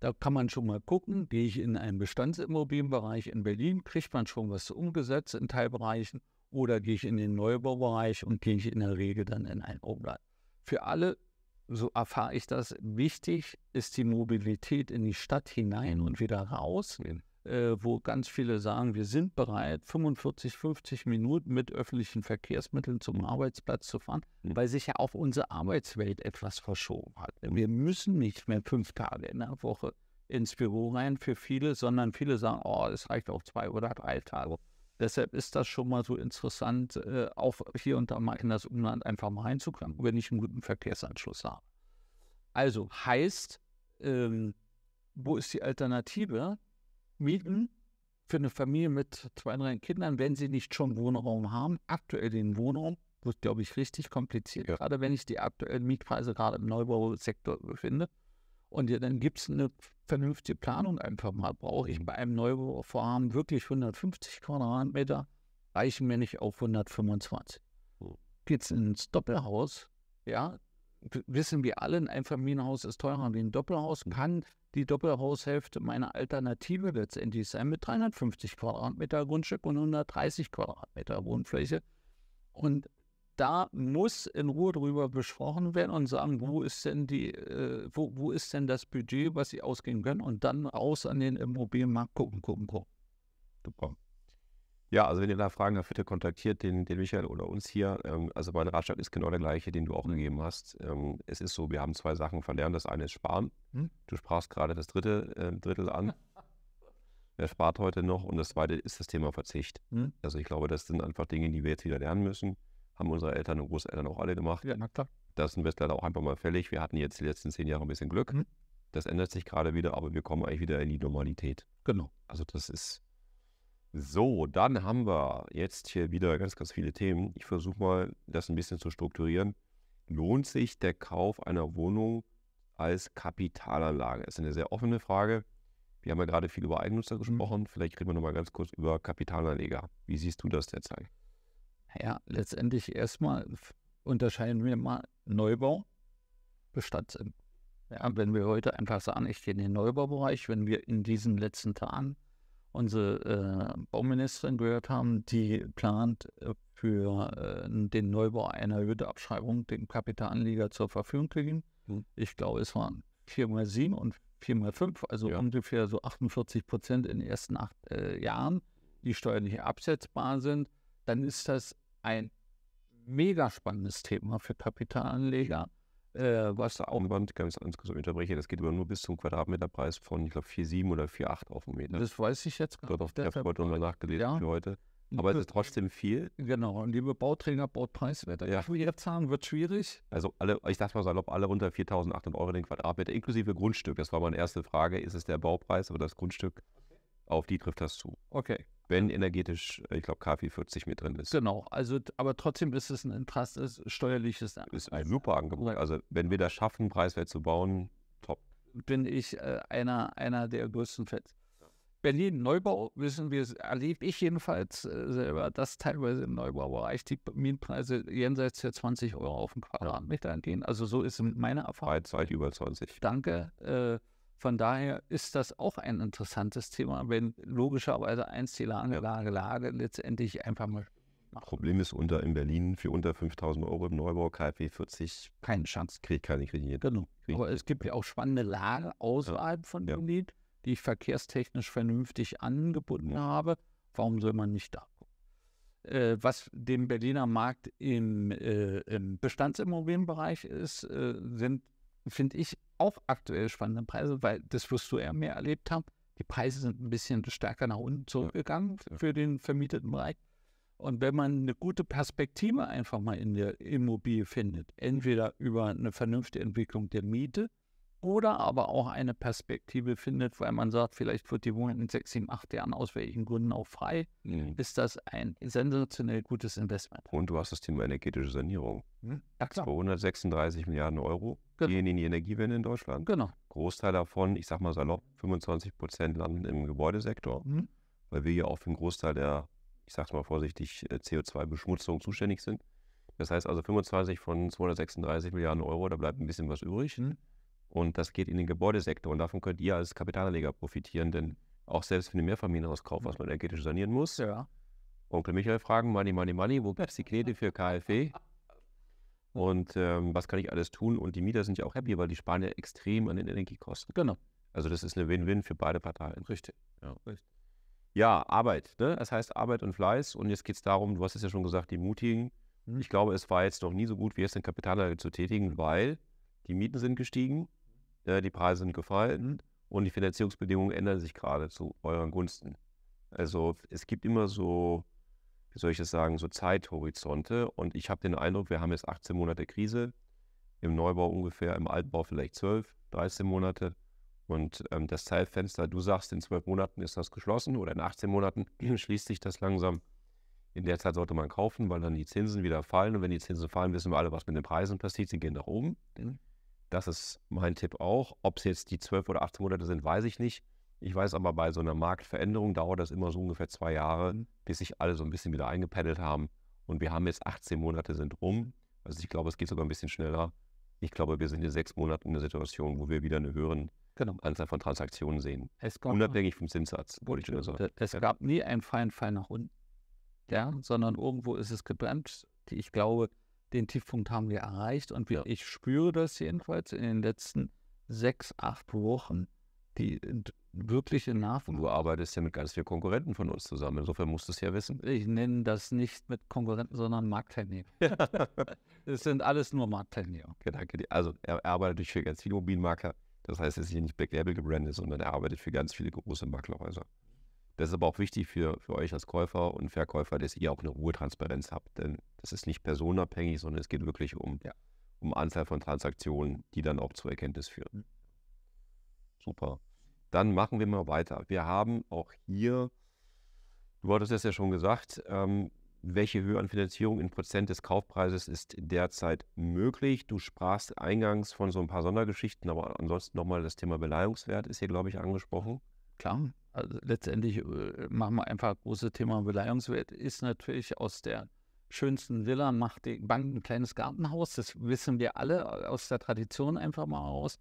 Da kann man schon mal gucken, mhm. gehe ich in einen Bestandsimmobilienbereich in Berlin, kriegt man schon was umgesetzt in Teilbereichen oder gehe ich in den Neubaubereich und gehe ich in der Regel dann in ein Umland. Für alle, so erfahre ich das, wichtig ist die Mobilität in die Stadt hinein und wieder raus äh, wo ganz viele sagen, wir sind bereit, 45, 50 Minuten mit öffentlichen Verkehrsmitteln zum mhm. Arbeitsplatz zu fahren, mhm. weil sich ja auch unsere Arbeitswelt etwas verschoben hat. Wir müssen nicht mehr fünf Tage in der Woche ins Büro rein für viele, sondern viele sagen, oh, es reicht auch zwei oder drei Tage. Deshalb ist das schon mal so interessant, äh, auch hier und da mal in das Umland einfach mal reinzukommen, wenn ich einen guten Verkehrsanschluss habe. Also heißt, ähm, wo ist die Alternative? mieten für eine Familie mit zwei, drei Kindern, wenn sie nicht schon Wohnraum haben. Aktuell den Wohnraum wird, glaube ich, richtig kompliziert, ja. gerade wenn ich die aktuellen Mietpreise gerade im Neubausektor befinde. Und ja, dann gibt es eine vernünftige Planung einfach mal. Brauche ich bei einem Neubauvorhaben wirklich 150 Quadratmeter? Reichen mir nicht auf 125. Geht es ins Doppelhaus, ja, wissen wir alle, ein Einfamilienhaus ist teurer wie ein Doppelhaus, hm. kann die Doppelhaushälfte meine Alternative letztendlich sein mit 350 Quadratmeter Grundstück und 130 Quadratmeter Wohnfläche. Und da muss in Ruhe drüber besprochen werden und sagen, wo ist denn die, äh, wo, wo ist denn das Budget, was sie ausgehen können und dann raus an den Immobilienmarkt gucken, gucken, gucken. Super. Ja, also wenn ihr da Fragen habt, bitte kontaktiert den, den Michael oder uns hier. Ähm, also mein Ratschlag ist genau der gleiche, den du auch mhm. gegeben hast. Ähm, es ist so, wir haben zwei Sachen verlernt. Das eine ist Sparen. Hm? Du sprachst gerade das dritte äh, Drittel an. Wer spart heute noch? Und das zweite ist das Thema Verzicht. Hm? Also ich glaube, das sind einfach Dinge, die wir jetzt wieder lernen müssen. Haben unsere Eltern und Großeltern auch alle gemacht. Ja, na klar. Das sind ist leider auch einfach mal fällig. Wir hatten jetzt die letzten zehn Jahre ein bisschen Glück. Hm? Das ändert sich gerade wieder, aber wir kommen eigentlich wieder in die Normalität. Genau. Also das ist so, dann haben wir jetzt hier wieder ganz, ganz viele Themen. Ich versuche mal, das ein bisschen zu strukturieren. Lohnt sich der Kauf einer Wohnung als Kapitalanlage? Das ist eine sehr offene Frage. Wir haben ja gerade viel über Eigennutzer mhm. gesprochen. Vielleicht reden wir nochmal ganz kurz über Kapitalanleger. Wie siehst du das derzeit? Ja, letztendlich erstmal unterscheiden wir mal Neubau, Bestand. Ja, wenn wir heute einfach sagen, ich gehe in den Neubaubereich, wenn wir in diesen letzten Tagen unsere äh, Bauministerin gehört haben, die plant äh, für äh, den Neubau einer Hütteabschreibung den Kapitalanleger zur Verfügung zu geben. Mhm. Ich glaube, es waren 4x7 und 4x5, also ja. ungefähr so 48 Prozent in den ersten acht äh, Jahren, die steuerlich absetzbar sind. Dann ist das ein mega spannendes Thema für Kapitalanleger. Äh, was auch überhaupt ganz insgesamt unterbreche, das geht aber nur bis zum Quadratmeterpreis von, ich glaube, 4,7 oder 4,8 auf dem Meter. Das weiß ich jetzt gar nicht. Dort auf der heute nochmal nachgelesen ja. für heute. Aber es ist trotzdem viel. Genau, und liebe Bauträger, baut preiswerter. Ja. Ich will jetzt sagen, wird schwierig. Also alle, ich dachte mal salopp, alle unter 4.800 Euro den Quadratmeter, inklusive Grundstück. Das war meine erste Frage. Ist es der Baupreis, aber das Grundstück, okay. auf die trifft das zu. Okay wenn energetisch, äh, ich glaube, KfW 40 mit drin ist. Genau, also aber trotzdem ist es ein interessantes steuerliches Angebot. Ist ein super Angebot. Also wenn wir das schaffen, preiswert zu bauen, top. Bin ich äh, einer, einer der größten Fans. Berlin Neubau wissen wir, erlebe ich jedenfalls äh, selber, dass teilweise im Neubaubereich die Mietpreise jenseits der 20 Euro auf dem Quadratmeter ja. gehen. Also so ist meine Erfahrung. Zeit über 20. Danke. Äh, von daher ist das auch ein interessantes Thema, wenn logischerweise eins die Lage, Lage, Lage letztendlich einfach mal. Macht. Problem ist unter in Berlin für unter 5000 Euro im Neubau KfW 40. E Keine Chance. Krieg kann ich regieren. Genau. Krieg Aber es gibt ja auch spannende Lage außerhalb ja. von Berlin, ja. die ich verkehrstechnisch vernünftig angebunden ja. habe. Warum soll man nicht da äh, was dem Berliner Markt im, äh, im Bestandsimmobilienbereich ist, äh, sind, finde ich, auch aktuell spannende Preise, weil das wirst du eher mehr erlebt haben. Die Preise sind ein bisschen stärker nach unten zurückgegangen für den vermieteten Bereich. Und wenn man eine gute Perspektive einfach mal in der Immobilie findet, entweder über eine vernünftige Entwicklung der Miete oder aber auch eine Perspektive findet, weil man sagt, vielleicht wird die Wohnung in sechs, sieben, acht Jahren aus welchen Gründen auch frei, mhm. ist das ein sensationell gutes Investment. Und du hast das Thema energetische Sanierung. Hm? Ja, 236 Milliarden Euro genau. gehen in die Energiewende in Deutschland. Genau. Großteil davon, ich sag mal salopp, 25 Prozent landen im Gebäudesektor, mhm. weil wir ja auch für einen Großteil der, ich sag's mal vorsichtig, äh, CO2-Beschmutzung zuständig sind. Das heißt also 25 von 236 Milliarden Euro, da bleibt ein bisschen was übrig. Mhm. Und das geht in den Gebäudesektor. Und davon könnt ihr als Kapitalanleger profitieren, denn auch selbst für den Mehrfamilienhauskauf, mhm. was man energetisch sanieren muss. Ja. Onkel Michael fragen, Money, Money, Money, wo gibt die Knete für KfW? Und ähm, was kann ich alles tun? Und die Mieter sind ja auch happy, weil die sparen ja extrem an den Energiekosten. Genau. Also das ist eine Win-Win für beide Parteien. Richtig. Ja, Richtig. ja Arbeit. Ne? Das heißt Arbeit und Fleiß. Und jetzt geht es darum, du hast es ja schon gesagt, die Mutigen. Mhm. Ich glaube, es war jetzt noch nie so gut, wie es den Kapitalanlage zu tätigen, weil die Mieten sind gestiegen, äh, die Preise sind gefallen mhm. und die Finanzierungsbedingungen ändern sich gerade zu euren Gunsten. Also es gibt immer so wie soll ich das sagen, so Zeithorizonte. Und ich habe den Eindruck, wir haben jetzt 18 Monate Krise, im Neubau ungefähr, im Altbau vielleicht 12, 13 Monate. Und ähm, das Zeitfenster, du sagst, in 12 Monaten ist das geschlossen oder in 18 Monaten schließt sich das langsam. In der Zeit sollte man kaufen, weil dann die Zinsen wieder fallen. Und wenn die Zinsen fallen, wissen wir alle, was mit den Preisen passiert. Sie gehen nach oben. Mhm. Das ist mein Tipp auch. Ob es jetzt die 12 oder 18 Monate sind, weiß ich nicht. Ich weiß aber, bei so einer Marktveränderung dauert das immer so ungefähr zwei Jahre, mhm. bis sich alle so ein bisschen wieder eingependelt haben. Und wir haben jetzt 18 Monate sind rum. Mhm. Also ich glaube, es geht sogar ein bisschen schneller. Ich glaube, wir sind in sechs Monaten in der Situation, wo wir wieder eine höhere genau. Anzahl von Transaktionen sehen. Unabhängig vom Zinssatz, wollte ich nur sagen. Es gab nie einen feinen Fall nach unten, ja, sondern irgendwo ist es gebremst. Ich glaube, den Tiefpunkt haben wir erreicht und wir, ich spüre das jedenfalls in den letzten sechs, acht Wochen, die äh, wirkliche Nachfrage. Du arbeitest ja mit ganz vielen Konkurrenten von uns zusammen. Insofern musst du es ja wissen. Ich nenne das nicht mit Konkurrenten, sondern Marktteilnehmer. es sind alles nur Marktteilnehmer. Okay, danke Also er arbeitet für ganz viele Immobilienmakler. Das heißt, er ist hier nicht Black Label gebrandet, sondern er arbeitet für ganz viele große Maklerhäuser. Das ist aber auch wichtig für, für euch als Käufer und Verkäufer, dass ihr auch eine hohe Transparenz habt. Denn das ist nicht personenabhängig, sondern es geht wirklich um, ja. um Anzahl von Transaktionen, die dann auch zur Erkenntnis führen. Hm. Super. Dann machen wir mal weiter. Wir haben auch hier, du hattest es ja schon gesagt, ähm, welche Höhe an Finanzierung in Prozent des Kaufpreises ist derzeit möglich? Du sprachst eingangs von so ein paar Sondergeschichten, aber ansonsten nochmal das Thema Beleihungswert ist hier, glaube ich, angesprochen. Klar, also letztendlich äh, machen wir einfach großes Thema Beleihungswert. Ist natürlich aus der schönsten Villa macht die Bank ein kleines Gartenhaus. Das wissen wir alle aus der Tradition einfach mal aus.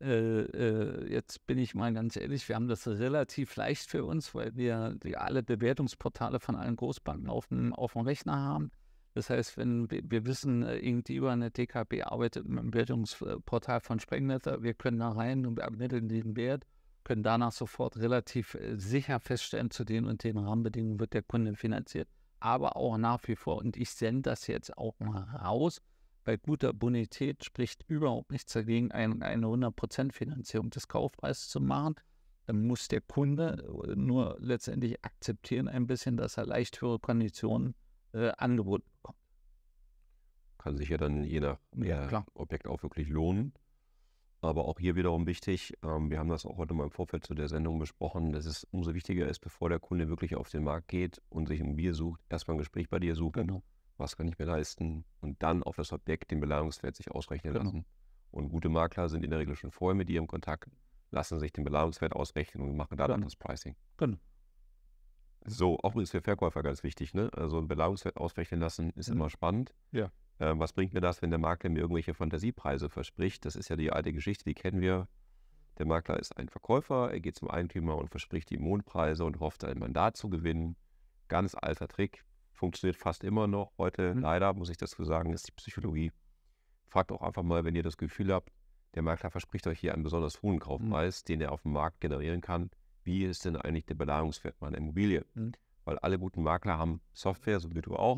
Äh, äh, jetzt bin ich mal ganz ehrlich, wir haben das relativ leicht für uns, weil wir die, alle Bewertungsportale von allen Großbanken auf dem, auf dem Rechner haben. Das heißt, wenn wir, wir wissen, äh, irgendwie über eine DKB arbeitet mit einem Bewertungsportal von Sprengnetter, wir können da rein und ermitteln den Wert, können danach sofort relativ äh, sicher feststellen, zu den und den Rahmenbedingungen wird der Kunde finanziert. Aber auch nach wie vor, und ich sende das jetzt auch mal raus, bei guter Bonität spricht überhaupt nichts dagegen, eine 100% Finanzierung des Kaufpreises zu machen. Dann muss der Kunde äh, nur letztendlich akzeptieren ein bisschen, dass er leicht höhere Konditionen äh, angeboten bekommt. Kann sich ja dann je nach ja, Objekt auch wirklich lohnen. Aber auch hier wiederum wichtig, ähm, wir haben das auch heute mal im Vorfeld zu der Sendung besprochen, dass es umso wichtiger ist, bevor der Kunde wirklich auf den Markt geht und sich ein Bier sucht, erstmal ein Gespräch bei dir suchen. Genau was kann ich mir leisten und dann auf das Objekt den Beladungswert sich ausrechnen genau. lassen. Und gute Makler sind in der Regel schon vorher mit ihrem Kontakt, lassen sich den Beladungswert ausrechnen und machen dann genau. das Pricing. Genau. So, auch ist für Verkäufer ganz wichtig, ne? Also einen Beladungswert ausrechnen lassen ist mhm. immer spannend. Ja. Ähm, was bringt mir das, wenn der Makler mir irgendwelche Fantasiepreise verspricht? Das ist ja die alte Geschichte, die kennen wir. Der Makler ist ein Verkäufer, er geht zum Eigentümer und verspricht ihm Mondpreise und hofft, ein Mandat zu gewinnen. Ganz alter Trick, funktioniert fast immer noch. Heute mhm. leider, muss ich dazu sagen, ist die Psychologie. Fragt auch einfach mal, wenn ihr das Gefühl habt, der Makler verspricht euch hier einen besonders hohen mhm. Kaufpreis, mhm. den er auf dem Markt generieren kann. Wie ist denn eigentlich der Belagerungswert meiner Immobilie? Mhm. Weil alle guten Makler haben Software, so wie du auch.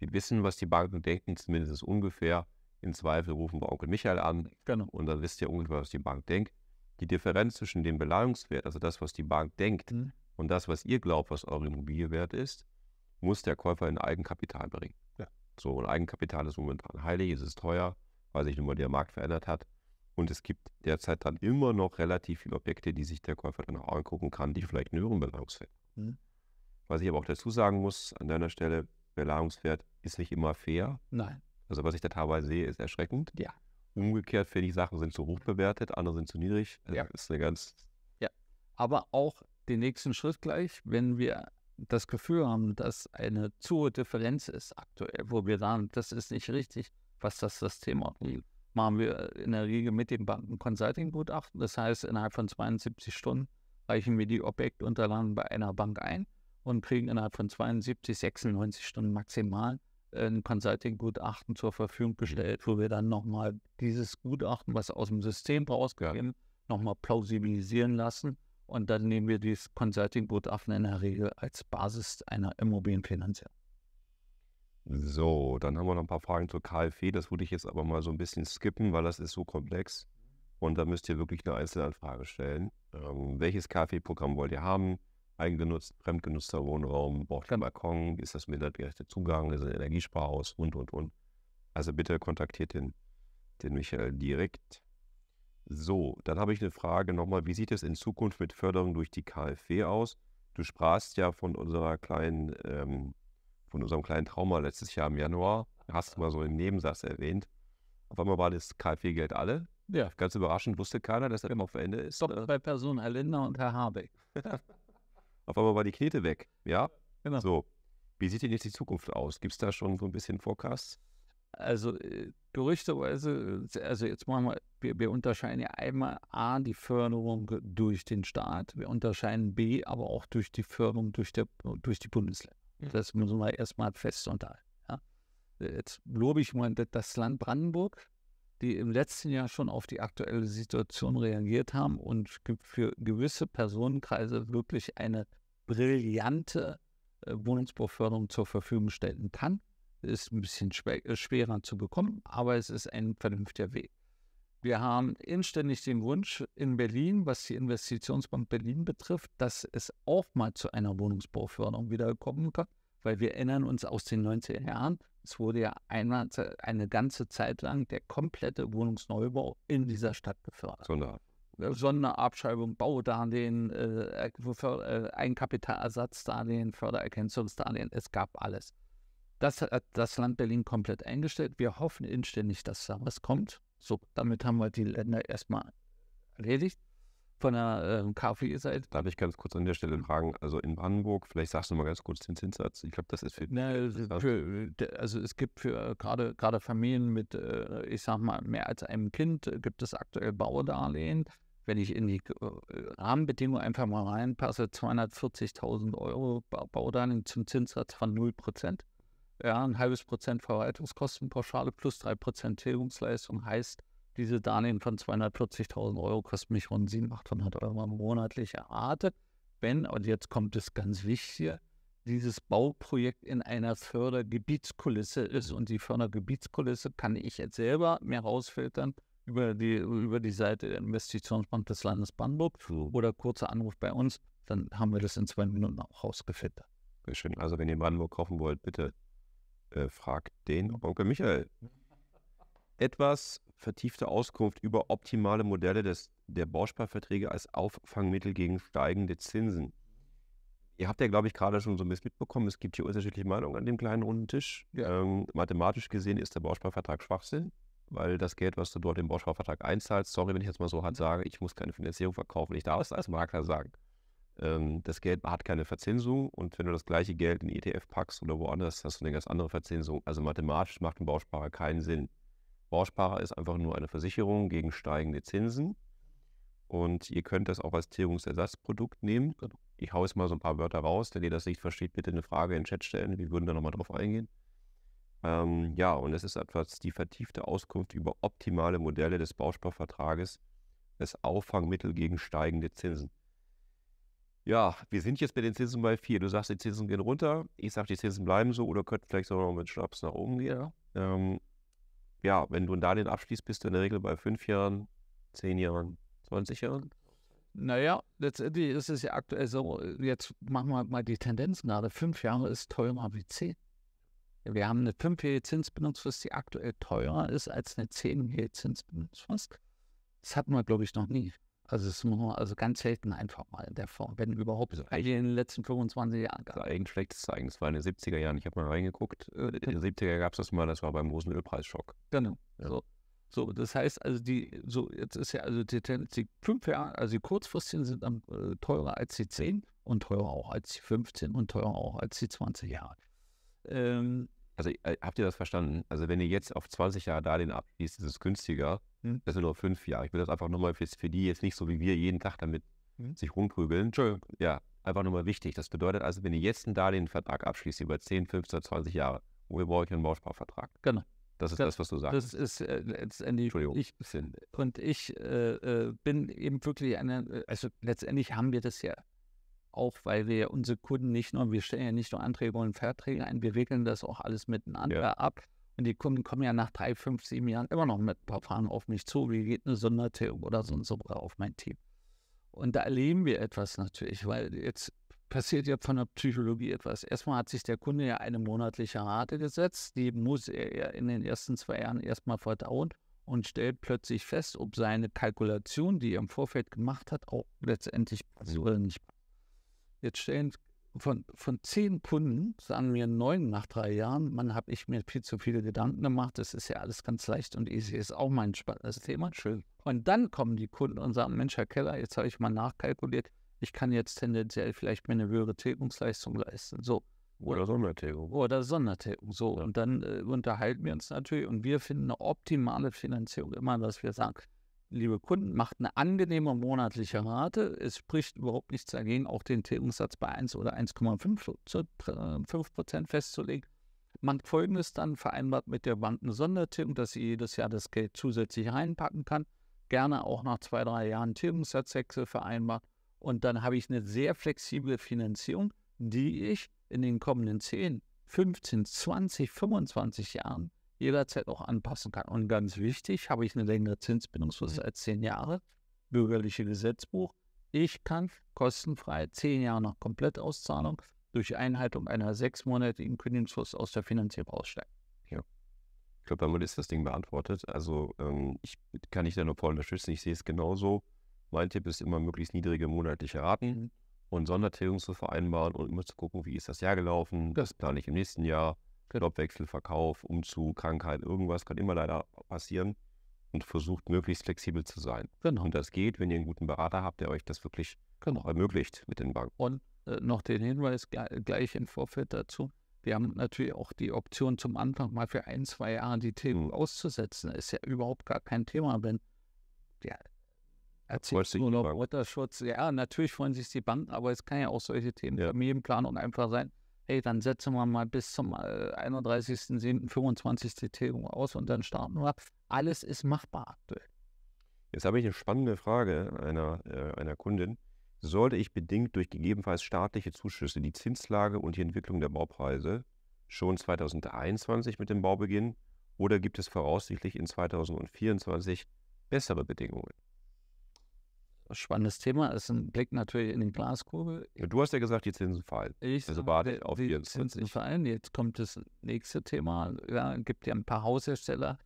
Wir mhm. wissen, was die Banken denken, zumindest ungefähr. In Zweifel rufen wir Onkel Michael an genau. und dann wisst ihr ungefähr, was die Bank denkt. Die Differenz zwischen dem Belagerungswert, also das, was die Bank denkt, mhm. und das, was ihr glaubt, was eure Immobilie wert ist, muss der Käufer in Eigenkapital bringen. Ja. So, und Eigenkapital ist momentan heilig, es ist teuer, weil sich nun mal der Markt verändert hat. Und es gibt derzeit dann immer noch relativ viele Objekte, die sich der Käufer dann auch angucken kann, die vielleicht einen höheren Belagerungswert mhm. Was ich aber auch dazu sagen muss, an deiner Stelle, Belagerungswert ist nicht immer fair. Nein. Also was ich da teilweise sehe, ist erschreckend. Ja. Umgekehrt finde ich, Sachen sind zu hoch bewertet, andere sind zu niedrig. Also ja. ist eine ganz. Ja. Aber auch den nächsten Schritt gleich, wenn wir das Gefühl haben, dass eine zu hohe Differenz ist aktuell, wo wir sagen, das ist nicht richtig, was das System auch machen wir in der Regel mit dem Banken-Consulting-Gutachten. Das heißt, innerhalb von 72 Stunden reichen wir die Objektunterlagen bei einer Bank ein und kriegen innerhalb von 72, 96 Stunden maximal ein Consulting-Gutachten zur Verfügung mhm. gestellt, wo wir dann nochmal dieses Gutachten, was aus dem System rausgegeben, nochmal plausibilisieren lassen und dann nehmen wir dieses Consulting-Gutachten in der Regel als Basis einer Immobilienfinanzierung. So, dann haben wir noch ein paar Fragen zur KfW. Das würde ich jetzt aber mal so ein bisschen skippen, weil das ist so komplex. Und da müsst ihr wirklich eine Einzelanfrage stellen. Ähm, welches KfW-Programm wollt ihr haben? Eigengenutzt, fremdgenutzter Wohnraum, braucht ihr genau. Balkon? Ist das mit der mindergerechter Zugang? Ist ein Energiesparhaus? Und, und, und. Also bitte kontaktiert den, den Michael direkt. So, dann habe ich eine Frage nochmal. Wie sieht es in Zukunft mit Förderung durch die KfW aus? Du sprachst ja von unserer kleinen, ähm, von unserem kleinen Trauma letztes Jahr im Januar. Hast du mal so im Nebensatz erwähnt. Auf einmal war das KfW-Geld alle. Ja. Ganz überraschend wusste keiner, dass das immer auf Ende ist. Doch, zwei ne? Personen Herr Lindner und Herr Habeck. auf einmal war die Knete weg, ja? Genau. So, wie sieht denn jetzt die Zukunft aus? Gibt es da schon so ein bisschen Forecasts? Also äh, gerüchteweise, äh, also jetzt machen wir, wir, wir unterscheiden ja einmal A, die Förderung durch den Staat, wir unterscheiden B, aber auch durch die Förderung durch, der, durch die Bundesländer. Mhm. Das müssen wir erstmal fest unterhalten. Ja. Jetzt lobe ich mal das Land Brandenburg, die im letzten Jahr schon auf die aktuelle Situation reagiert haben und für gewisse Personenkreise wirklich eine brillante äh, Wohnungsbauförderung zur Verfügung stellen kann ist ein bisschen äh, schwerer zu bekommen, aber es ist ein vernünftiger Weg. Wir haben inständig den Wunsch in Berlin, was die Investitionsbank Berlin betrifft, dass es auch mal zu einer Wohnungsbauförderung wieder kommen kann, weil wir erinnern uns aus den 90er Jahren, es wurde ja eine, eine ganze Zeit lang der komplette Wohnungsneubau in dieser Stadt gefördert. Sonderab. Äh, Sonderabschreibung, Baudarlehen, äh, äh Eigenkapitalersatz, Darlehen, Förderergänzungsdarlehen, es gab alles. Das hat das Land Berlin komplett eingestellt. Wir hoffen inständig, dass da was kommt. So, damit haben wir die Länder erstmal erledigt. Von der ähm, KfW-Seite. Darf ich ganz kurz an der Stelle fragen? Also in Brandenburg, vielleicht sagst du mal ganz kurz den Zinssatz. Ich glaube, das ist für, Na, also für, Also es gibt für äh, gerade gerade Familien mit, äh, ich sag mal, mehr als einem Kind, äh, gibt es aktuell Baudarlehen. Wenn ich in die Rahmenbedingungen einfach mal reinpasse, 240.000 Euro Baudarlehen zum Zinssatz von 0 Prozent. Ja, ein halbes Prozent Verwaltungskostenpauschale plus drei Prozent Tilgungsleistung heißt, diese Darlehen von 240.000 Euro kosten mich rund 700, 800 Euro monatlich erartet. Wenn, und jetzt kommt es ganz wichtig, dieses Bauprojekt in einer Fördergebietskulisse ist und die Fördergebietskulisse kann ich jetzt selber mir rausfiltern über die, über die Seite der Investitionsbank des Landes Brandenburg hm. oder kurzer Anruf bei uns, dann haben wir das in zwei Minuten auch rausgefiltert. schön. Also wenn ihr Brandenburg kaufen wollt, bitte äh, fragt den Onkel Michael. Etwas vertiefte Auskunft über optimale Modelle des, der Bausparverträge als Auffangmittel gegen steigende Zinsen. Ihr habt ja, glaube ich, gerade schon so ein bisschen mitbekommen, es gibt hier unterschiedliche Meinungen an dem kleinen runden Tisch. Ja. Ähm, mathematisch gesehen ist der Bausparvertrag Schwachsinn, weil das Geld, was du dort im Bausparvertrag einzahlst, sorry, wenn ich jetzt mal so hart mhm. sage, ich muss keine Finanzierung verkaufen, ich darf es als Makler sagen. Ähm, das Geld hat keine Verzinsung und wenn du das gleiche Geld in ETF packst oder woanders, hast du eine ganz andere Verzinsung. Also mathematisch macht ein Bausparer keinen Sinn. Bausparer ist einfach nur eine Versicherung gegen steigende Zinsen und ihr könnt das auch als Tilgungsersatzprodukt nehmen. Genau. Ich haue jetzt mal so ein paar Wörter raus. Wenn ihr das nicht versteht, bitte eine Frage in den Chat stellen. Wir würden da nochmal drauf eingehen. Ähm, ja, und es ist etwas die vertiefte Auskunft über optimale Modelle des Bausparvertrages als Auffangmittel gegen steigende Zinsen. Ja, wir sind jetzt bei den Zinsen bei 4. Du sagst, die Zinsen gehen runter. Ich sage, die Zinsen bleiben so oder könnten vielleicht sogar noch mit Schnaps nach oben gehen. Ähm, ja, wenn du einen Darlehen abschließt, bist du in der Regel bei 5 Jahren, 10 Jahren, 20 Jahren. Naja, letztendlich ist es ja aktuell so, jetzt machen wir mal die Tendenz gerade. 5 Jahre ist teurer wie 10. Wir haben eine 5 jährige Zinsbindungsfrist, die aktuell teurer ist als eine 10-jährige Zinsbindungsfrist. Das hatten wir, glaube ich, noch nie. Also es ist nur, also ganz selten einfach mal in der Form, wenn überhaupt also in den letzten 25 Jahren. Das ist ein schlechtes Zeichen. Das war in den 70er Jahren. Ich habe mal reingeguckt. Äh, in den 70er gab es das mal, das war beim großen Ölpreisschock. Genau. Ja. So. so. das heißt also, die, so, jetzt ist ja also die Tendenz, die fünf Jahre, also die kurzfristigen sind am, äh, teurer als die 10 und teurer auch als die 15 und teurer auch als die 20 Jahre. Ähm, also äh, habt ihr das verstanden? Also wenn ihr jetzt auf 20 Jahre Darlehen den abschließt, ist es günstiger, hm. Das sind nur fünf Jahre. Ich will das einfach nochmal für, für die jetzt nicht so wie wir jeden Tag damit mhm. sich rumprügeln. Entschuldigung. Ja, einfach nochmal wichtig. Das bedeutet also, wenn ihr jetzt einen Darlehenvertrag abschließt über 10, 15, 20 Jahre, woher brauche ich einen Bausparvertrag? Genau. Das ist das, das was du sagst. Das ist äh, letztendlich. Entschuldigung. Ich, und ich äh, äh, bin eben wirklich eine, äh, also letztendlich haben wir das ja auch, weil wir unsere Kunden nicht nur, wir stellen ja nicht nur Anträge und Verträge ein, wir regeln das auch alles miteinander ja. ab. Und die Kunden kommen ja nach drei, fünf, sieben Jahren immer noch mit ein paar Fragen auf mich zu, wie geht eine Sondertilgung oder so und so auf mein Team. Und da erleben wir etwas natürlich, weil jetzt passiert ja von der Psychologie etwas. Erstmal hat sich der Kunde ja eine monatliche Rate gesetzt, die muss er ja in den ersten zwei Jahren erstmal verdauen und stellt plötzlich fest, ob seine Kalkulation, die er im Vorfeld gemacht hat, auch letztendlich passt oder nicht. Jetzt stellen von, von zehn Kunden, sagen mir neun nach drei Jahren, man habe ich mir viel zu viele Gedanken gemacht, das ist ja alles ganz leicht und easy, ist auch mein spannendes also Thema, schön. Und dann kommen die Kunden und sagen, Mensch, Herr Keller, jetzt habe ich mal nachkalkuliert, ich kann jetzt tendenziell vielleicht mir eine höhere Tilgungsleistung leisten, so. Oder, oder Sondertilgung. Oder Sondertilgung, so. Ja. Und dann äh, unterhalten wir uns natürlich und wir finden eine optimale Finanzierung immer, dass wir sagen, liebe Kunden, macht eine angenehme monatliche Rate. Es spricht überhaupt nichts dagegen, auch den Tilgungssatz bei 1 oder 1,5 äh, Prozent festzulegen. Man folgendes dann, vereinbart mit der Bank eine Sondertilgung, dass sie jedes Jahr das Geld zusätzlich reinpacken kann. Gerne auch nach zwei, drei Jahren Tilgungssatzwechsel vereinbart. Und dann habe ich eine sehr flexible Finanzierung, die ich in den kommenden 10, 15, 20, 25 Jahren jederzeit auch anpassen kann. Und ganz wichtig, habe ich eine längere Zinsbindungsfrist mhm. als zehn Jahre, bürgerliche Gesetzbuch. Ich kann kostenfrei zehn Jahre nach Komplettauszahlung durch Einhaltung einer sechsmonatigen Kündigungsfrist aus der Finanzierung aussteigen. Ja. Ich glaube, damit ist das Ding beantwortet. Also ähm, ich kann nicht da nur voll unterstützen. Ich sehe es genauso. Mein Tipp ist immer möglichst niedrige monatliche Raten mhm. und Sondertilgung zu vereinbaren und immer zu gucken, wie ist das Jahr gelaufen, das plane ich im nächsten Jahr Jobwechsel, genau, Verkauf, Umzug, Krankheit, irgendwas kann immer leider passieren und versucht möglichst flexibel zu sein. Genau. Und das geht, wenn ihr einen guten Berater habt, der euch das wirklich genau. ermöglicht mit den Banken. Und äh, noch den Hinweis gleich im Vorfeld dazu. Wir haben natürlich auch die Option zum Anfang mal für ein, zwei Jahre die Themen hm. auszusetzen. Ist ja überhaupt gar kein Thema, wenn ja, nur noch Mutterschutz, ja, natürlich freuen sich die Banken, aber es kann ja auch solche Themen, ja. Familienplanung einfach sein, hey, dann setzen wir mal bis zum 31.07.25 die Tilgung aus und dann starten wir. Alles ist machbar aktuell. Jetzt habe ich eine spannende Frage einer, äh, einer Kundin. Sollte ich bedingt durch gegebenenfalls staatliche Zuschüsse die Zinslage und die Entwicklung der Baupreise schon 2021 mit dem Bau beginnen oder gibt es voraussichtlich in 2024 bessere Bedingungen? spannendes Thema. Es ist ein Blick natürlich in die Glaskugel. Ja, du hast ja gesagt, die Zinsen fallen. Ich also warte auf die 24. Zinsen fallen. Jetzt kommt das nächste Thema. Ja, es gibt ja ein paar Haushersteller,